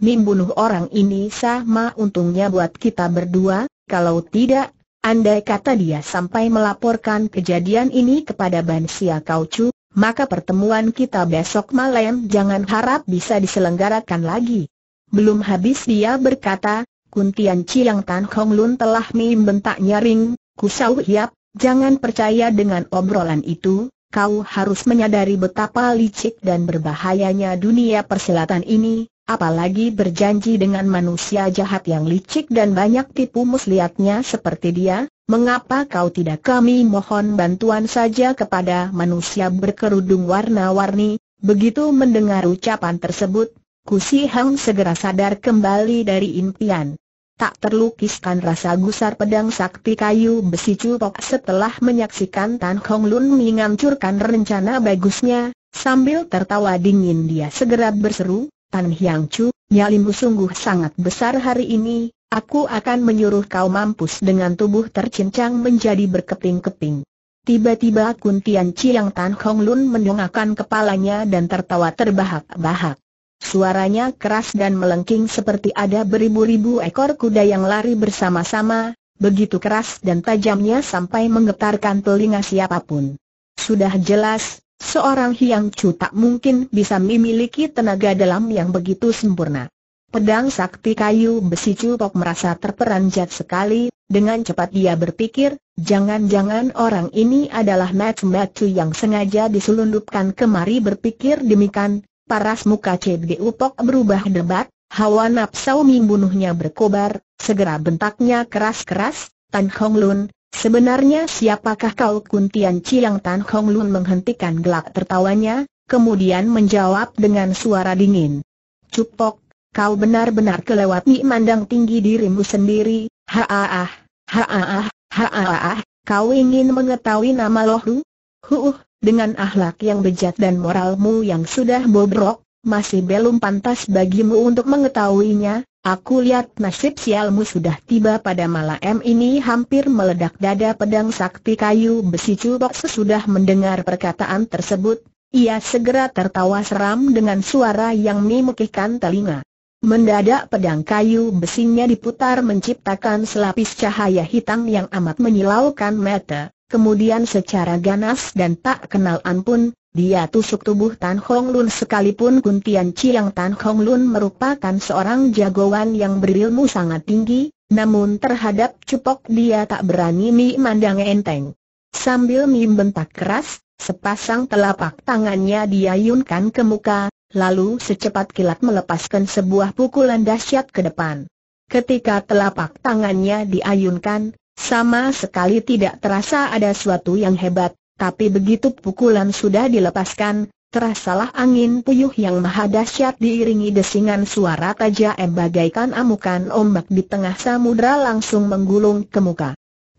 Membunuh orang ini sama untungnya buat kita berdua, kalau tidak, andai kata dia sampai melaporkan kejadian ini kepada Bansia Kaucu, maka pertemuan kita besok malam jangan harap bisa diselenggarakan lagi. Belum habis dia berkata, Kuntian Chiang Tan Hong Lun telah membentak nyaring, Kusau Hiap, jangan percaya dengan obrolan itu, kau harus menyadari betapa licik dan berbahayanya dunia persilatan ini, apalagi berjanji dengan manusia jahat yang licik dan banyak tipu muslihatnya seperti dia, mengapa kau tidak kami mohon bantuan saja kepada manusia berkerudung warna-warni? Begitu mendengar ucapan tersebut, Kusi Hang segera sadar kembali dari impian. Tak terlukiskan rasa gusar pedang sakti kayu besi cupok setelah menyaksikan Tan Hong Lun menghancurkan rencana bagusnya, sambil tertawa dingin dia segera berseru, Tan Hiang Chu, nyalimu sungguh sangat besar hari ini, aku akan menyuruh kau mampus dengan tubuh tercincang menjadi berkeping-keping. Tiba-tiba Kuntian yang Tan Hong Lun mendongakkan kepalanya dan tertawa terbahak-bahak. Suaranya keras dan melengking seperti ada beribu-ribu ekor kuda yang lari bersama-sama, begitu keras dan tajamnya sampai menggetarkan telinga siapapun. Sudah jelas, Seorang Hiang Chu tak mungkin bisa memiliki tenaga dalam yang begitu sempurna. Pedang sakti kayu besi Pok merasa terperanjat sekali, dengan cepat dia berpikir, jangan-jangan orang ini adalah matsu Matu yang sengaja diselundupkan kemari berpikir demikian, paras muka Cedge Upok berubah debat, hawa nafsu membunuhnya berkobar, segera bentaknya keras-keras, Tan Hong Lun, Sebenarnya siapakah kau Kuntian Chiang Tan Hong Lun menghentikan gelak tertawanya, kemudian menjawab dengan suara dingin. Cupok, kau benar-benar kelewat. kelewati mandang tinggi dirimu sendiri, haaah, haaah, haaah, kau ingin mengetahui nama lu? Huuh, dengan ahlak yang bejat dan moralmu yang sudah bobrok, masih belum pantas bagimu untuk mengetahuinya, Aku lihat nasib sialmu sudah tiba pada malam ini hampir meledak dada pedang sakti kayu besi cubok sesudah mendengar perkataan tersebut. Ia segera tertawa seram dengan suara yang memukihkan telinga. Mendadak pedang kayu besinya diputar menciptakan selapis cahaya hitam yang amat menyilaukan mata. Kemudian secara ganas dan tak kenal ampun, dia tusuk tubuh Tan Hong Lun sekalipun Kuntian Chiang Tan Hong Lun merupakan seorang jagoan yang berilmu sangat tinggi, namun terhadap cupok dia tak berani memandang enteng. Sambil mi bentak keras, sepasang telapak tangannya diayunkan ke muka, lalu secepat kilat melepaskan sebuah pukulan dahsyat ke depan. Ketika telapak tangannya diayunkan, sama sekali tidak terasa ada suatu yang hebat, tapi begitu pukulan sudah dilepaskan, terasalah angin puyuh yang maha dahsyat diiringi desingan suara tajam bagaikan amukan ombak di tengah samudra langsung menggulung ke muka.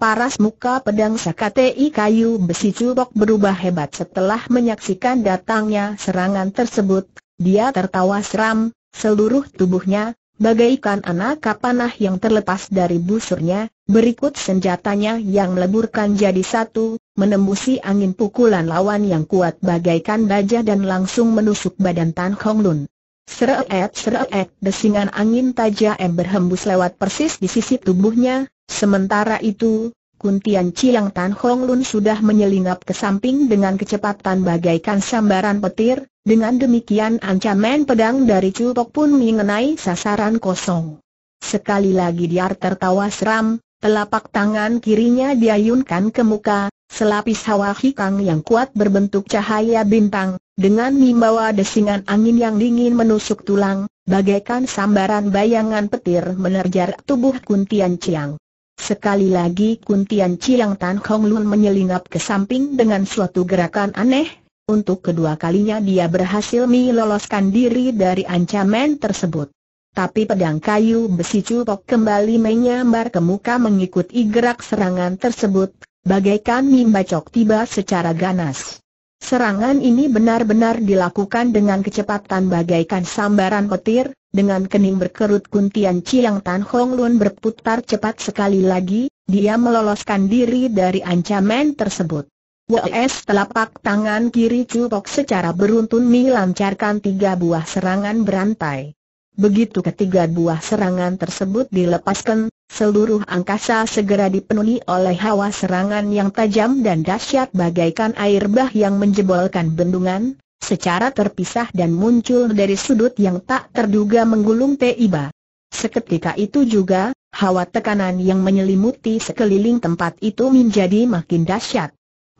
Paras muka pedang Sakatei kayu besi cubok berubah hebat setelah menyaksikan datangnya serangan tersebut, dia tertawa seram, seluruh tubuhnya, Bagaikan anak kapanah yang terlepas dari busurnya, berikut senjatanya yang meleburkan jadi satu, menembusi angin pukulan lawan yang kuat bagaikan baja dan langsung menusuk badan Tan Hong Lun. Seret seret desingan angin tajam berhembus lewat persis di sisi tubuhnya, sementara itu, Kuntian Chiang Tan Hong Lun sudah menyelinap ke samping dengan kecepatan bagaikan sambaran petir, dengan demikian ancaman pedang dari Cupok pun mengenai sasaran kosong. Sekali lagi dia tertawa seram, telapak tangan kirinya diayunkan ke muka, selapis hawa hikang yang kuat berbentuk cahaya bintang, dengan membawa desingan angin yang dingin menusuk tulang, bagaikan sambaran bayangan petir menerjar tubuh Kuntian Chiang. Sekali lagi Kuntian Chiang Tan Hong Lun menyelinap ke samping dengan suatu gerakan aneh, untuk kedua kalinya dia berhasil meloloskan diri dari ancaman tersebut. Tapi pedang kayu besi cupok kembali menyambar ke muka mengikuti gerak serangan tersebut, bagaikan mimbacok tiba secara ganas. Serangan ini benar-benar dilakukan dengan kecepatan bagaikan sambaran petir, dengan kening berkerut kuntian Chiang Tan Hong Lun berputar cepat sekali lagi, dia meloloskan diri dari ancaman tersebut. Wes telapak tangan kiri Cupok secara beruntun melancarkan tiga buah serangan berantai. Begitu ketiga buah serangan tersebut dilepaskan, seluruh angkasa segera dipenuhi oleh hawa serangan yang tajam dan dahsyat bagaikan air bah yang menjebolkan bendungan, secara terpisah dan muncul dari sudut yang tak terduga menggulung Tiba. Seketika itu juga, hawa tekanan yang menyelimuti sekeliling tempat itu menjadi makin dahsyat.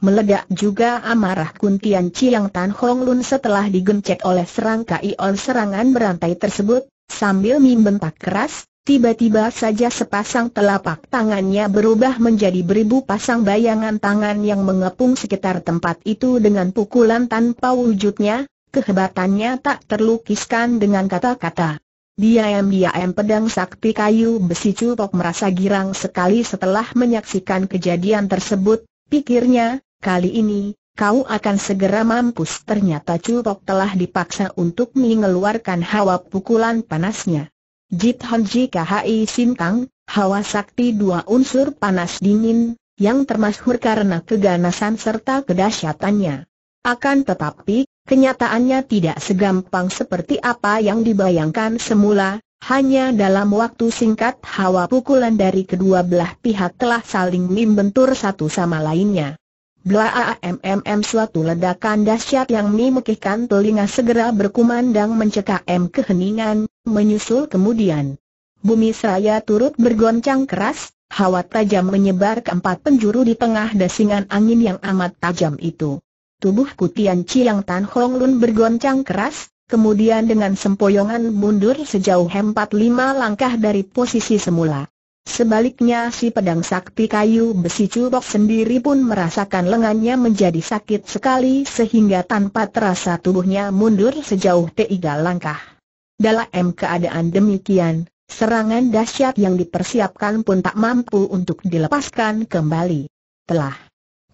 Meledak juga amarah Kuntian Chiang Tan Hong Lun setelah digencet oleh serangkai on serangan berantai tersebut, sambil membentak keras, tiba-tiba saja sepasang telapak tangannya berubah menjadi beribu pasang bayangan tangan yang mengepung sekitar tempat itu dengan pukulan tanpa wujudnya, kehebatannya tak terlukiskan dengan kata-kata. Dia Diam-diam pedang sakti kayu besi cupok merasa girang sekali setelah menyaksikan kejadian tersebut, pikirnya, Kali ini, kau akan segera mampus ternyata Curok telah dipaksa untuk mengeluarkan hawa pukulan panasnya. Jit Hon KHI Sintang, hawa sakti dua unsur panas dingin, yang termasyhur karena keganasan serta kedahsyatannya. Akan tetapi, kenyataannya tidak segampang seperti apa yang dibayangkan semula, hanya dalam waktu singkat hawa pukulan dari kedua belah pihak telah saling membentur satu sama lainnya. BLAAMMM suatu ledakan dahsyat yang memekihkan telinga segera berkumandang mencekam keheningan, menyusul kemudian. Bumi seraya turut bergoncang keras, hawa tajam menyebar ke empat penjuru di tengah dasingan angin yang amat tajam itu. Tubuh Kutian Chiang Tan Hong Lun bergoncang keras, kemudian dengan sempoyongan mundur sejauh empat lima langkah dari posisi semula. Sebaliknya si pedang sakti kayu besi cubok sendiri pun merasakan lengannya menjadi sakit sekali sehingga tanpa terasa tubuhnya mundur sejauh tiga langkah. Dalam keadaan demikian, serangan dahsyat yang dipersiapkan pun tak mampu untuk dilepaskan kembali. Telah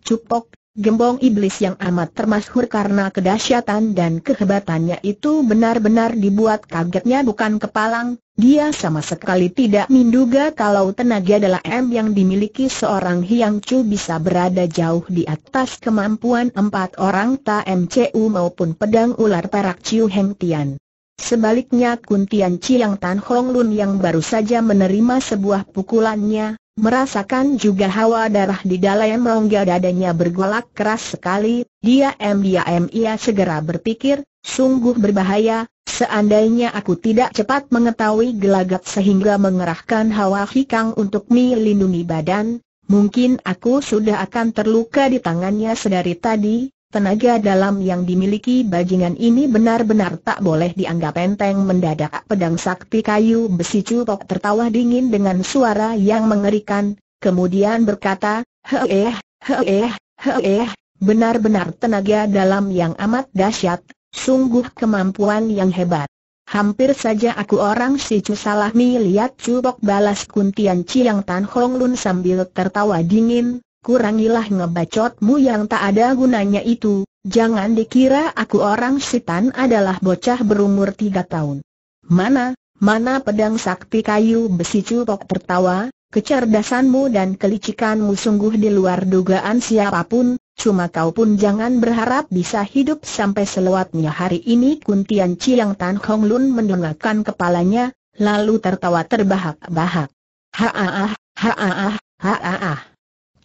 cupok Gembong iblis yang amat termasyhur karena kedahsyatan dan kehebatannya itu benar-benar dibuat kagetnya bukan kepalang, dia sama sekali tidak menduga kalau tenaga adalah M yang dimiliki seorang hiang Chu bisa berada jauh di atas kemampuan empat orang TMCU maupun pedang ular perak Chiu Heng Tian. Sebaliknya Kuntian Chiang Tan Hong Lun yang baru saja menerima sebuah pukulannya, Merasakan juga hawa darah di dalam rongga dadanya bergolak keras sekali, dia diam-diam ia segera berpikir, sungguh berbahaya, seandainya aku tidak cepat mengetahui gelagat sehingga mengerahkan hawa hikang untuk melindungi badan, mungkin aku sudah akan terluka di tangannya sedari tadi, Tenaga dalam yang dimiliki bajingan ini benar-benar tak boleh dianggap enteng mendadak pedang sakti kayu besi cupok tertawa dingin dengan suara yang mengerikan, kemudian berkata, heeh, heeh, heeh, benar-benar tenaga dalam yang amat dahsyat, sungguh kemampuan yang hebat. Hampir saja aku orang si salah Salahmi lihat cupok balas kuntian Ciang Tan Hong Lun sambil tertawa dingin, kurangilah ngebacotmu yang tak ada gunanya itu, jangan dikira aku orang setan adalah bocah berumur tiga tahun. Mana, mana pedang sakti kayu besi cupok tertawa, kecerdasanmu dan kelicikanmu sungguh di luar dugaan siapapun, cuma kau pun jangan berharap bisa hidup sampai selewatnya hari ini Kuntian Chiang Tan Hong Lun mendengarkan kepalanya, lalu tertawa terbahak-bahak. ha-ah-ah, ha-ah-ah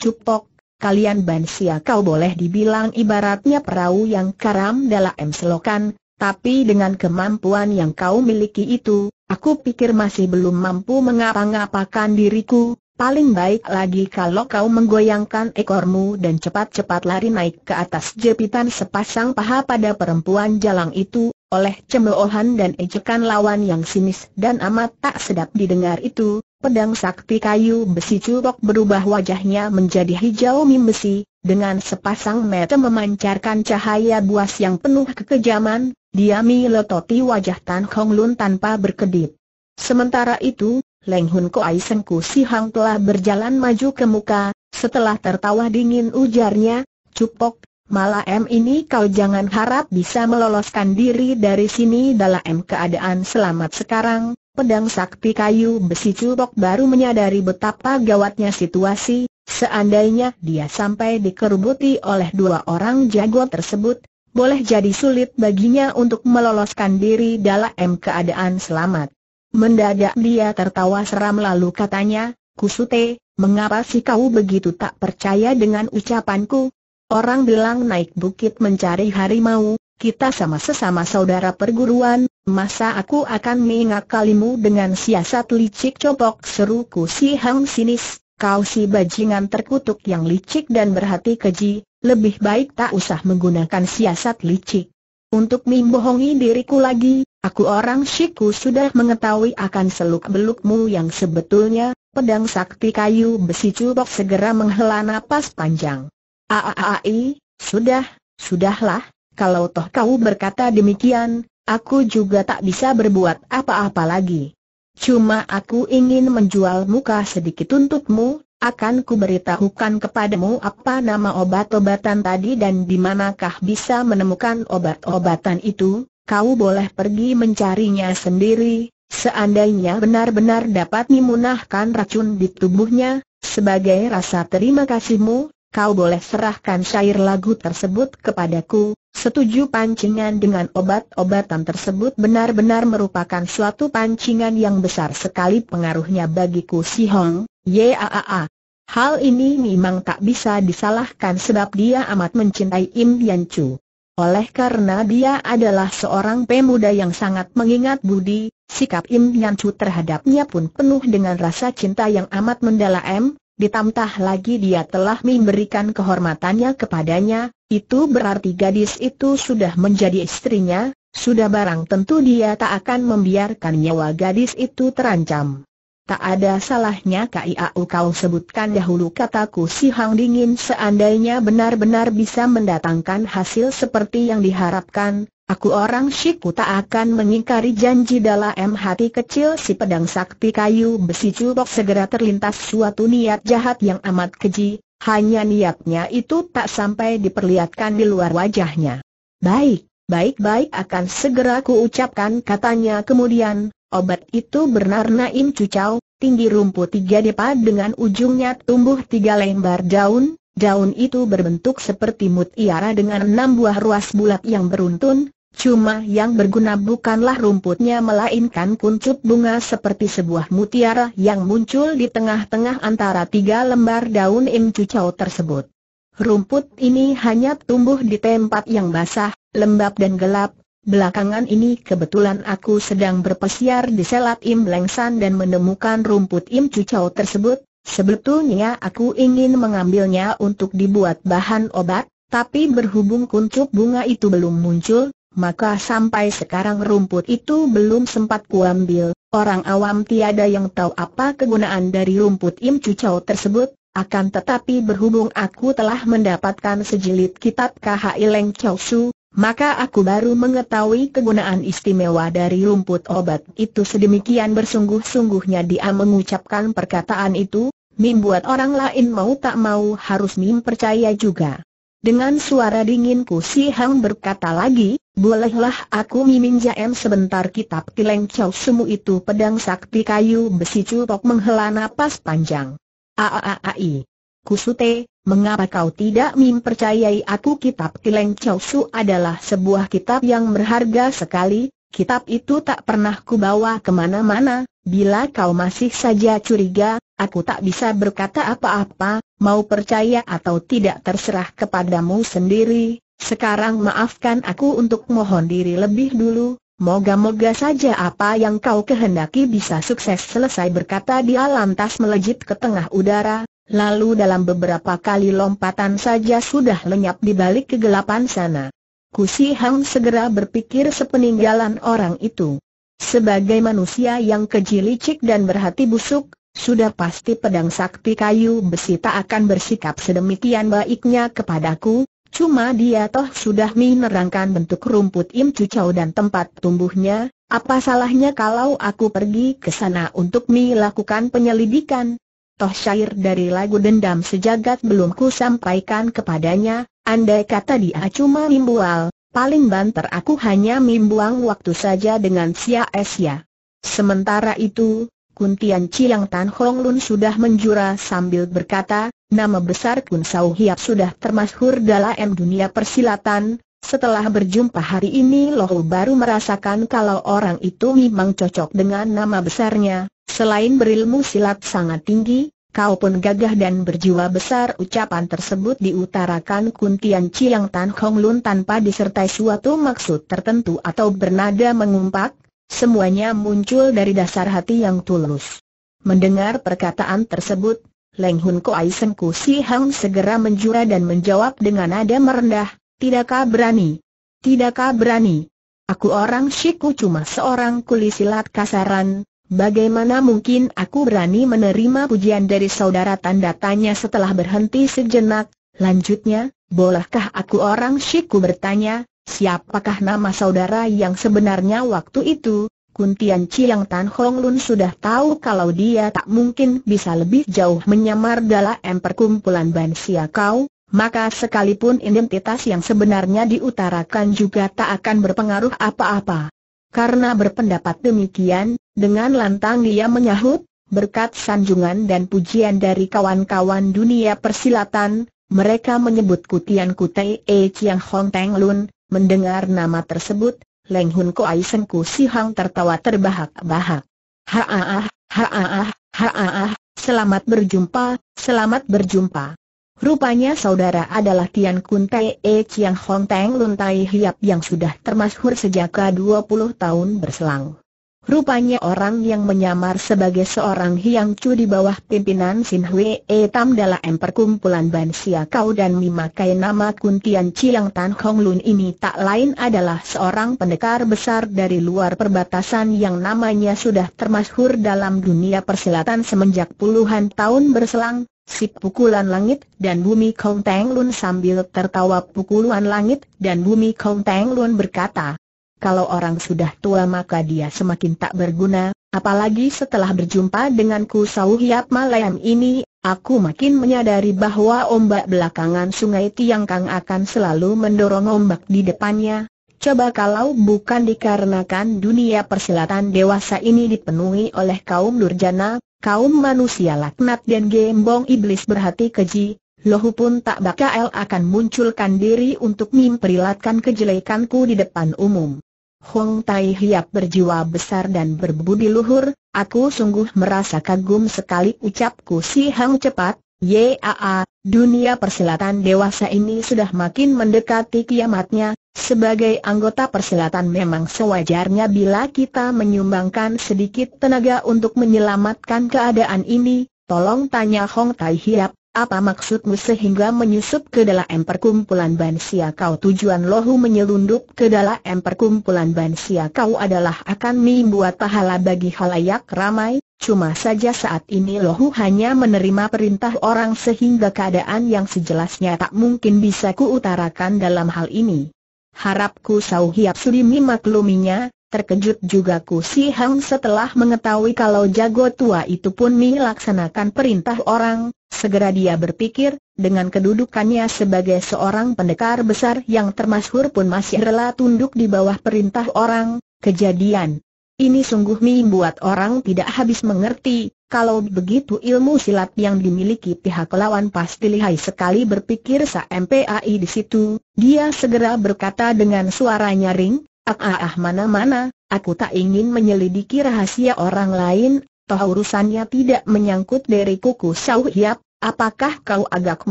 cupok, kalian bansia kau boleh dibilang ibaratnya perahu yang karam dalam selokan, tapi dengan kemampuan yang kau miliki itu, aku pikir masih belum mampu mengapa-ngapakan diriku, paling baik lagi kalau kau menggoyangkan ekormu dan cepat-cepat lari naik ke atas jepitan sepasang paha pada perempuan jalang itu, oleh cemoohan dan ejekan lawan yang sinis dan amat tak sedap didengar itu, Pedang sakti kayu besi curok berubah wajahnya menjadi hijau mim besi, dengan sepasang mata memancarkan cahaya buas yang penuh kekejaman, dia milototi wajah Tan Hong Lun tanpa berkedip. Sementara itu, Leng Hun Koai Sengku Si Hang telah berjalan maju ke muka, setelah tertawa dingin ujarnya, Cupok, malah M ini kau jangan harap bisa meloloskan diri dari sini dalam keadaan selamat sekarang, pedang sakti kayu besi curok baru menyadari betapa gawatnya situasi, seandainya dia sampai dikerubuti oleh dua orang jago tersebut, boleh jadi sulit baginya untuk meloloskan diri dalam keadaan selamat. Mendadak dia tertawa seram lalu katanya, Kusute, mengapa sih kau begitu tak percaya dengan ucapanku? Orang bilang naik bukit mencari harimau, kita sama sesama saudara perguruan, masa aku akan mengakalimu dengan siasat licik copok seruku si Hang Sinis, kau si bajingan terkutuk yang licik dan berhati keji, lebih baik tak usah menggunakan siasat licik. Untuk membohongi diriku lagi, aku orang siku sudah mengetahui akan seluk-belukmu yang sebetulnya, pedang sakti kayu besi copok segera menghela napas panjang. Aaai, sudah, sudahlah, kalau toh kau berkata demikian, aku juga tak bisa berbuat apa-apa lagi. Cuma aku ingin menjual muka sedikit untukmu, akan kuberitahukan kepadamu apa nama obat-obatan tadi dan di manakah bisa menemukan obat-obatan itu, kau boleh pergi mencarinya sendiri, seandainya benar-benar dapat dimunahkan racun di tubuhnya, sebagai rasa terima kasihmu, kau boleh serahkan syair lagu tersebut kepadaku, setuju pancingan dengan obat-obatan tersebut benar-benar merupakan suatu pancingan yang besar sekali pengaruhnya bagiku si Hong, yaaa. Hal ini memang tak bisa disalahkan sebab dia amat mencintai Im Yan Chu. Oleh karena dia adalah seorang pemuda yang sangat mengingat budi, sikap Im Yan Chu terhadapnya pun penuh dengan rasa cinta yang amat mendalam, Ditambah lagi dia telah memberikan kehormatannya kepadanya, itu berarti gadis itu sudah menjadi istrinya, sudah barang tentu dia tak akan membiarkan nyawa gadis itu terancam. Tak ada salahnya KIAU kau sebutkan dahulu kataku si Hang Dingin seandainya benar-benar bisa mendatangkan hasil seperti yang diharapkan, Aku orang Shiku tak akan mengingkari janji dalam hati kecil si pedang sakti kayu besi cubok. segera terlintas suatu niat jahat yang amat keji, hanya niatnya itu tak sampai diperlihatkan di luar wajahnya. Baik, baik-baik akan segera kuucapkan katanya kemudian, obat itu bernarna im Cucau, tinggi rumput tiga depa dengan ujungnya tumbuh tiga lembar daun, Daun itu berbentuk seperti mutiara dengan enam buah ruas bulat yang beruntun, Cuma yang berguna bukanlah rumputnya melainkan kuncup bunga seperti sebuah mutiara yang muncul di tengah-tengah antara tiga lembar daun im cucau tersebut. Rumput ini hanya tumbuh di tempat yang basah, lembab dan gelap, Belakangan ini kebetulan aku sedang berpesiar di Selat Im Lengsan dan menemukan rumput Im Cucau tersebut. Sebetulnya aku ingin mengambilnya untuk dibuat bahan obat, tapi berhubung kuncup bunga itu belum muncul, maka sampai sekarang rumput itu belum sempat kuambil. Orang awam tiada yang tahu apa kegunaan dari rumput Im Cucau tersebut, akan tetapi berhubung aku telah mendapatkan sejilid kitab KH ileng Chow Su, maka aku baru mengetahui kegunaan istimewa dari rumput obat itu sedemikian bersungguh-sungguhnya dia mengucapkan perkataan itu, membuat orang lain mau tak mau harus mim percaya juga. Dengan suara dinginku si Hang berkata lagi, bolehlah aku mimin jam sebentar kitab kileng chow semu itu pedang sakti kayu besi cupok menghela napas panjang. Aaai. Kusute, mengapa kau tidak mempercayai aku kitab kileng chow su adalah sebuah kitab yang berharga sekali, kitab itu tak pernah kubawa kemana-mana, bila kau masih saja curiga, aku tak bisa berkata apa-apa, mau percaya atau tidak terserah kepadamu sendiri, sekarang maafkan aku untuk mohon diri lebih dulu, moga-moga saja apa yang kau kehendaki bisa sukses selesai berkata dia lantas melejit ke tengah udara, lalu dalam beberapa kali lompatan saja sudah lenyap di balik kegelapan sana. Kusi Hang segera berpikir sepeninggalan orang itu. Sebagai manusia yang keji licik dan berhati busuk, sudah pasti pedang sakti kayu besi tak akan bersikap sedemikian baiknya kepadaku, cuma dia toh sudah menerangkan bentuk rumput Im Cucau dan tempat tumbuhnya, apa salahnya kalau aku pergi ke sana untuk melakukan penyelidikan? Toh syair dari lagu dendam sejagat belum ku sampaikan kepadanya, Andai kata dia cuma mimbual, paling banter aku hanya mimbuang waktu saja dengan sia-sia. Sementara itu, Kuntian Ciang Tan Hong Lun sudah menjura sambil berkata, nama besar Kun Sau Hiap sudah termasyhur dalam dunia persilatan, setelah berjumpa hari ini Lohu baru merasakan kalau orang itu memang cocok dengan nama besarnya, selain berilmu silat sangat tinggi, kau pun gagah dan berjiwa besar ucapan tersebut diutarakan Kuntian Chiang Tan Hong Lun tanpa disertai suatu maksud tertentu atau bernada mengumpat, semuanya muncul dari dasar hati yang tulus. Mendengar perkataan tersebut, Leng Hun Koai Ku Si Hang segera menjura dan menjawab dengan nada merendah, Tidakkah berani? Tidakkah berani? Aku orang Shiku cuma seorang kuli silat kasaran, Bagaimana mungkin aku berani menerima pujian dari saudara tanda tanya setelah berhenti sejenak, lanjutnya, bolehkah aku orang shiku bertanya, siapakah nama saudara yang sebenarnya waktu itu? Kuntian Chiang Tan Hong Lun sudah tahu kalau dia tak mungkin bisa lebih jauh menyamar dalam perkumpulan Ban Sia Kau, maka sekalipun identitas yang sebenarnya diutarakan juga tak akan berpengaruh apa-apa. Karena berpendapat demikian, dengan lantang dia menyahut, berkat sanjungan dan pujian dari kawan-kawan dunia persilatan, mereka menyebut kutian kutai E Chiang Hong Teng Lun, mendengar nama tersebut, Leng Hun Ko Koai Ku Si Hang tertawa terbahak-bahak. ha-ah-ah, ha-ah-ah, selamat berjumpa, selamat berjumpa. Rupanya saudara adalah Tian Kun Pei e Chiang Hong Teng Lun Tai Hiap yang sudah termasyhur sejak 20 tahun berselang. Rupanya orang yang menyamar sebagai seorang Hiang Chu di bawah pimpinan Sin Hui E Tam adalah perkumpulan Ban Sia Kau dan Mima memakai nama Kun Tian Chiang Tan Hong Lun ini tak lain adalah seorang pendekar besar dari luar perbatasan yang namanya sudah termasyhur dalam dunia persilatan semenjak puluhan tahun berselang, si pukulan langit dan bumi Kong Teng Lun sambil tertawa pukulan langit dan bumi Kong Teng Lun berkata, kalau orang sudah tua maka dia semakin tak berguna, apalagi setelah berjumpa denganku Sau Hiap Malayam ini, aku makin menyadari bahwa ombak belakangan sungai tiang kang akan selalu mendorong ombak di depannya. Coba kalau bukan dikarenakan dunia persilatan dewasa ini dipenuhi oleh kaum durjana, Kaum manusia laknat dan gembong iblis berhati keji, Lohu pun tak bakal akan munculkan diri untuk memperilatkan kejelekanku di depan umum. Hong Tai Hiap berjiwa besar dan berbudi luhur, aku sungguh merasa kagum sekali ucapku si Hang cepat, Yaa, dunia persilatan dewasa ini sudah makin mendekati kiamatnya, sebagai anggota perselatan memang sewajarnya bila kita menyumbangkan sedikit tenaga untuk menyelamatkan keadaan ini, tolong tanya Hong Tai Hiap, apa maksudmu sehingga menyusup ke dalam perkumpulan Bansia kau tujuan lohu menyelundup ke dalam perkumpulan Bansia kau adalah akan membuat pahala bagi halayak ramai, Cuma saja saat ini Lohu hanya menerima perintah orang sehingga keadaan yang sejelasnya tak mungkin bisa kuutarakan dalam hal ini. Harapku Sau Hiap Sudimi makluminya, terkejut juga Ku Si Hang setelah mengetahui kalau jago tua itu pun melaksanakan perintah orang, segera dia berpikir, dengan kedudukannya sebagai seorang pendekar besar yang termasyhur pun masih rela tunduk di bawah perintah orang, kejadian ini sungguh membuat orang tidak habis mengerti, kalau begitu ilmu silat yang dimiliki pihak lawan pasti lihai sekali berpikir MPAI di situ, dia segera berkata dengan suara nyaring, ah, ah ah mana mana, aku tak ingin menyelidiki rahasia orang lain, toh urusannya tidak menyangkut dari kuku Sau Hiap, Apakah kau agak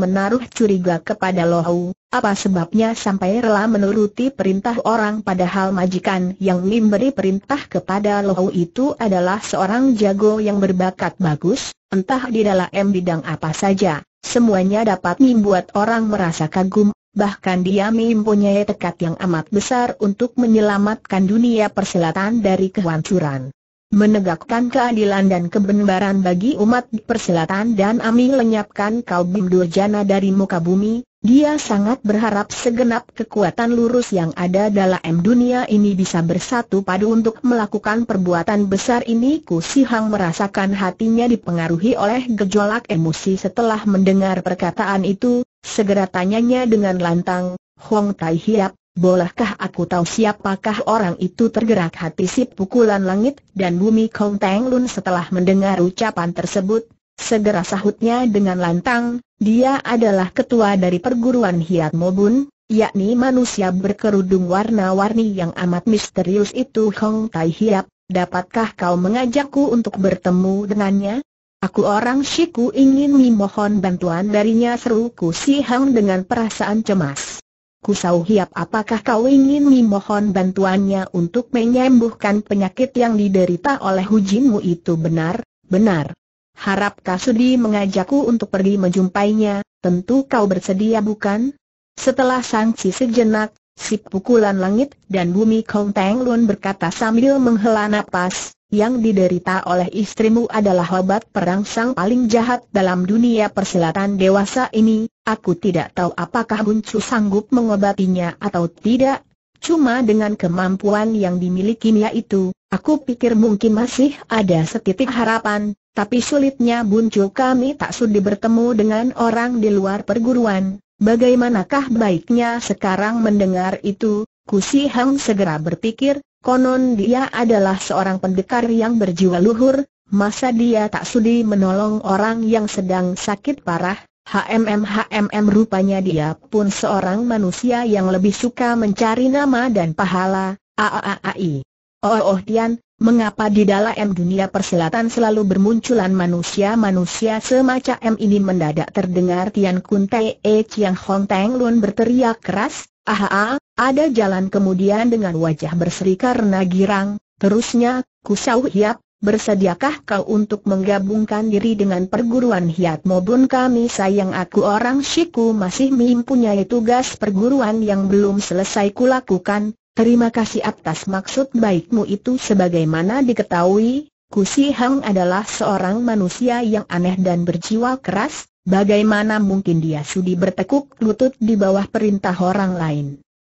menaruh curiga kepada Lohu? Apa sebabnya sampai rela menuruti perintah orang padahal majikan yang memberi perintah kepada Lohu itu adalah seorang jago yang berbakat bagus, entah di dalam bidang apa saja, semuanya dapat membuat orang merasa kagum Bahkan dia mempunyai tekad yang amat besar untuk menyelamatkan dunia persilatan dari kehancuran menegakkan keadilan dan kebenaran bagi umat di persilatan dan Ami lenyapkan Kalbim Durjana dari muka bumi, dia sangat berharap segenap kekuatan lurus yang ada dalam dunia ini bisa bersatu padu untuk melakukan perbuatan besar ini Ku Hang merasakan hatinya dipengaruhi oleh gejolak emosi setelah mendengar perkataan itu, segera tanyanya dengan lantang, Hong Tai Hiap, Bolehkah aku tahu siapakah orang itu tergerak hati si pukulan langit dan bumi Kong Teng Lun setelah mendengar ucapan tersebut? Segera sahutnya dengan lantang, dia adalah ketua dari perguruan Hiat Mobun, yakni manusia berkerudung warna-warni yang amat misterius itu Hong Tai Hiap, dapatkah kau mengajakku untuk bertemu dengannya? Aku orang Shiku ingin memohon bantuan darinya seruku Si Hang dengan perasaan cemas. Kusau Hiap apakah kau ingin memohon bantuannya untuk menyembuhkan penyakit yang diderita oleh hujinmu itu benar, benar. Harap Kasudi mengajakku untuk pergi menjumpainya, tentu kau bersedia bukan? Setelah sanksi sejenak, sip pukulan langit dan bumi Kong Teng Lun berkata sambil menghela napas, yang diderita oleh istrimu adalah obat perang sang paling jahat dalam dunia persilatan dewasa ini, aku tidak tahu apakah Buncu sanggup mengobatinya atau tidak. Cuma dengan kemampuan yang dimilikinya itu, aku pikir mungkin masih ada setitik harapan, tapi sulitnya Buncu kami tak sudi bertemu dengan orang di luar perguruan. Bagaimanakah baiknya sekarang mendengar itu, Kusi Hang segera berpikir, Konon dia adalah seorang pendekar yang berjiwa luhur, masa dia tak sudi menolong orang yang sedang sakit parah, HMM HMM rupanya dia pun seorang manusia yang lebih suka mencari nama dan pahala, AAAI. Oh oh Tian, mengapa di dalam dunia persilatan selalu bermunculan manusia-manusia semacam ini mendadak terdengar Tian Kun E Chiang Hong Teng Lun berteriak keras, Aha, ah, ah. Ada jalan kemudian dengan wajah berseri karena girang, terusnya, Kusau Hiap, bersediakah kau untuk menggabungkan diri dengan perguruan Hiat Mobun kami sayang aku orang Shiku masih mempunyai tugas perguruan yang belum selesai kulakukan, terima kasih atas maksud baikmu itu sebagaimana diketahui, Kusi Hang adalah seorang manusia yang aneh dan berjiwa keras, bagaimana mungkin dia sudi bertekuk lutut di bawah perintah orang lain.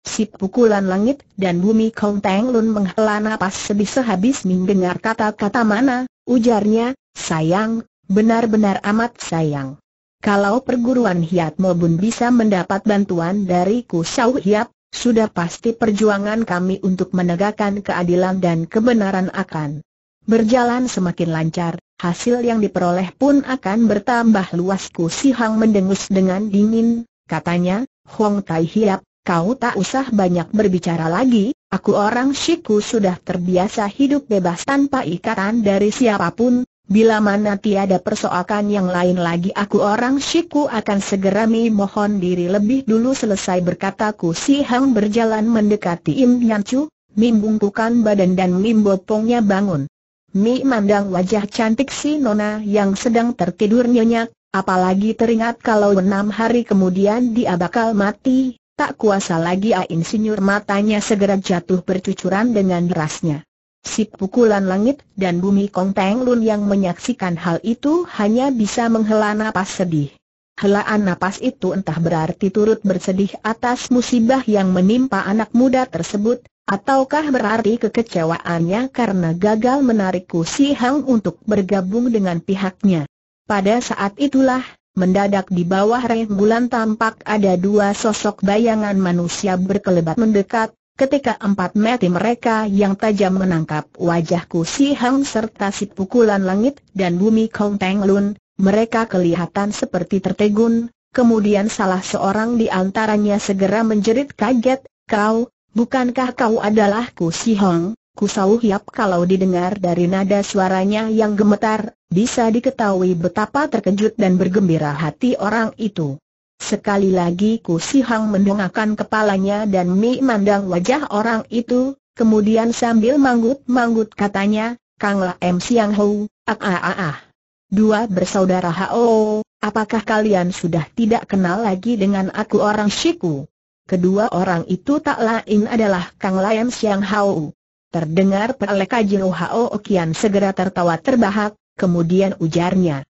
Si pukulan langit dan bumi Kong Teng Lun menghela napas sedih sehabis mendengar kata-kata mana, ujarnya, sayang, benar-benar amat sayang. Kalau perguruan Hiat Mobun bisa mendapat bantuan dari Kusau Hiap, sudah pasti perjuangan kami untuk menegakkan keadilan dan kebenaran akan berjalan semakin lancar, hasil yang diperoleh pun akan bertambah luas Ku Hang mendengus dengan dingin, katanya, Hong Tai Hiap, kau tak usah banyak berbicara lagi, aku orang Shiku sudah terbiasa hidup bebas tanpa ikatan dari siapapun, bila mana tiada persoalan yang lain lagi aku orang Shiku akan segera memohon diri lebih dulu selesai berkataku. Si Hang berjalan mendekati Im Nyan Chu, membungkukan badan dan membopongnya bangun. Mi mandang wajah cantik si Nona yang sedang tertidur nyenyak, apalagi teringat kalau enam hari kemudian dia bakal mati, Tak kuasa lagi Ain insinyur matanya segera jatuh bercucuran dengan derasnya. Si pukulan langit dan bumi Kong Teng Lun yang menyaksikan hal itu hanya bisa menghela napas sedih. Helaan napas itu entah berarti turut bersedih atas musibah yang menimpa anak muda tersebut, Ataukah berarti kekecewaannya karena gagal menarik Ku Si Hang untuk bergabung dengan pihaknya? Pada saat itulah, Mendadak di bawah reh bulan tampak ada dua sosok bayangan manusia berkelebat mendekat, ketika empat mati mereka yang tajam menangkap wajahku si Hang serta si pukulan langit dan bumi Kong Teng Lun, mereka kelihatan seperti tertegun, kemudian salah seorang di antaranya segera menjerit kaget, kau, bukankah kau adalah Ku Si Hong? Kusauh Yap kalau didengar dari nada suaranya yang gemetar, bisa diketahui betapa terkejut dan bergembira hati orang itu. Sekali lagi kusihang Hang mendongakkan kepalanya dan Mi mandang wajah orang itu, kemudian sambil manggut-manggut katanya, Kang La M Siang Ho, ah ah ah ah. Dua bersaudara Ho, apakah kalian sudah tidak kenal lagi dengan aku orang Shiku? Kedua orang itu tak lain adalah Kang M Siang Hau, Terdengar peleka Jiu Hao Okian segera tertawa terbahak, kemudian ujarnya,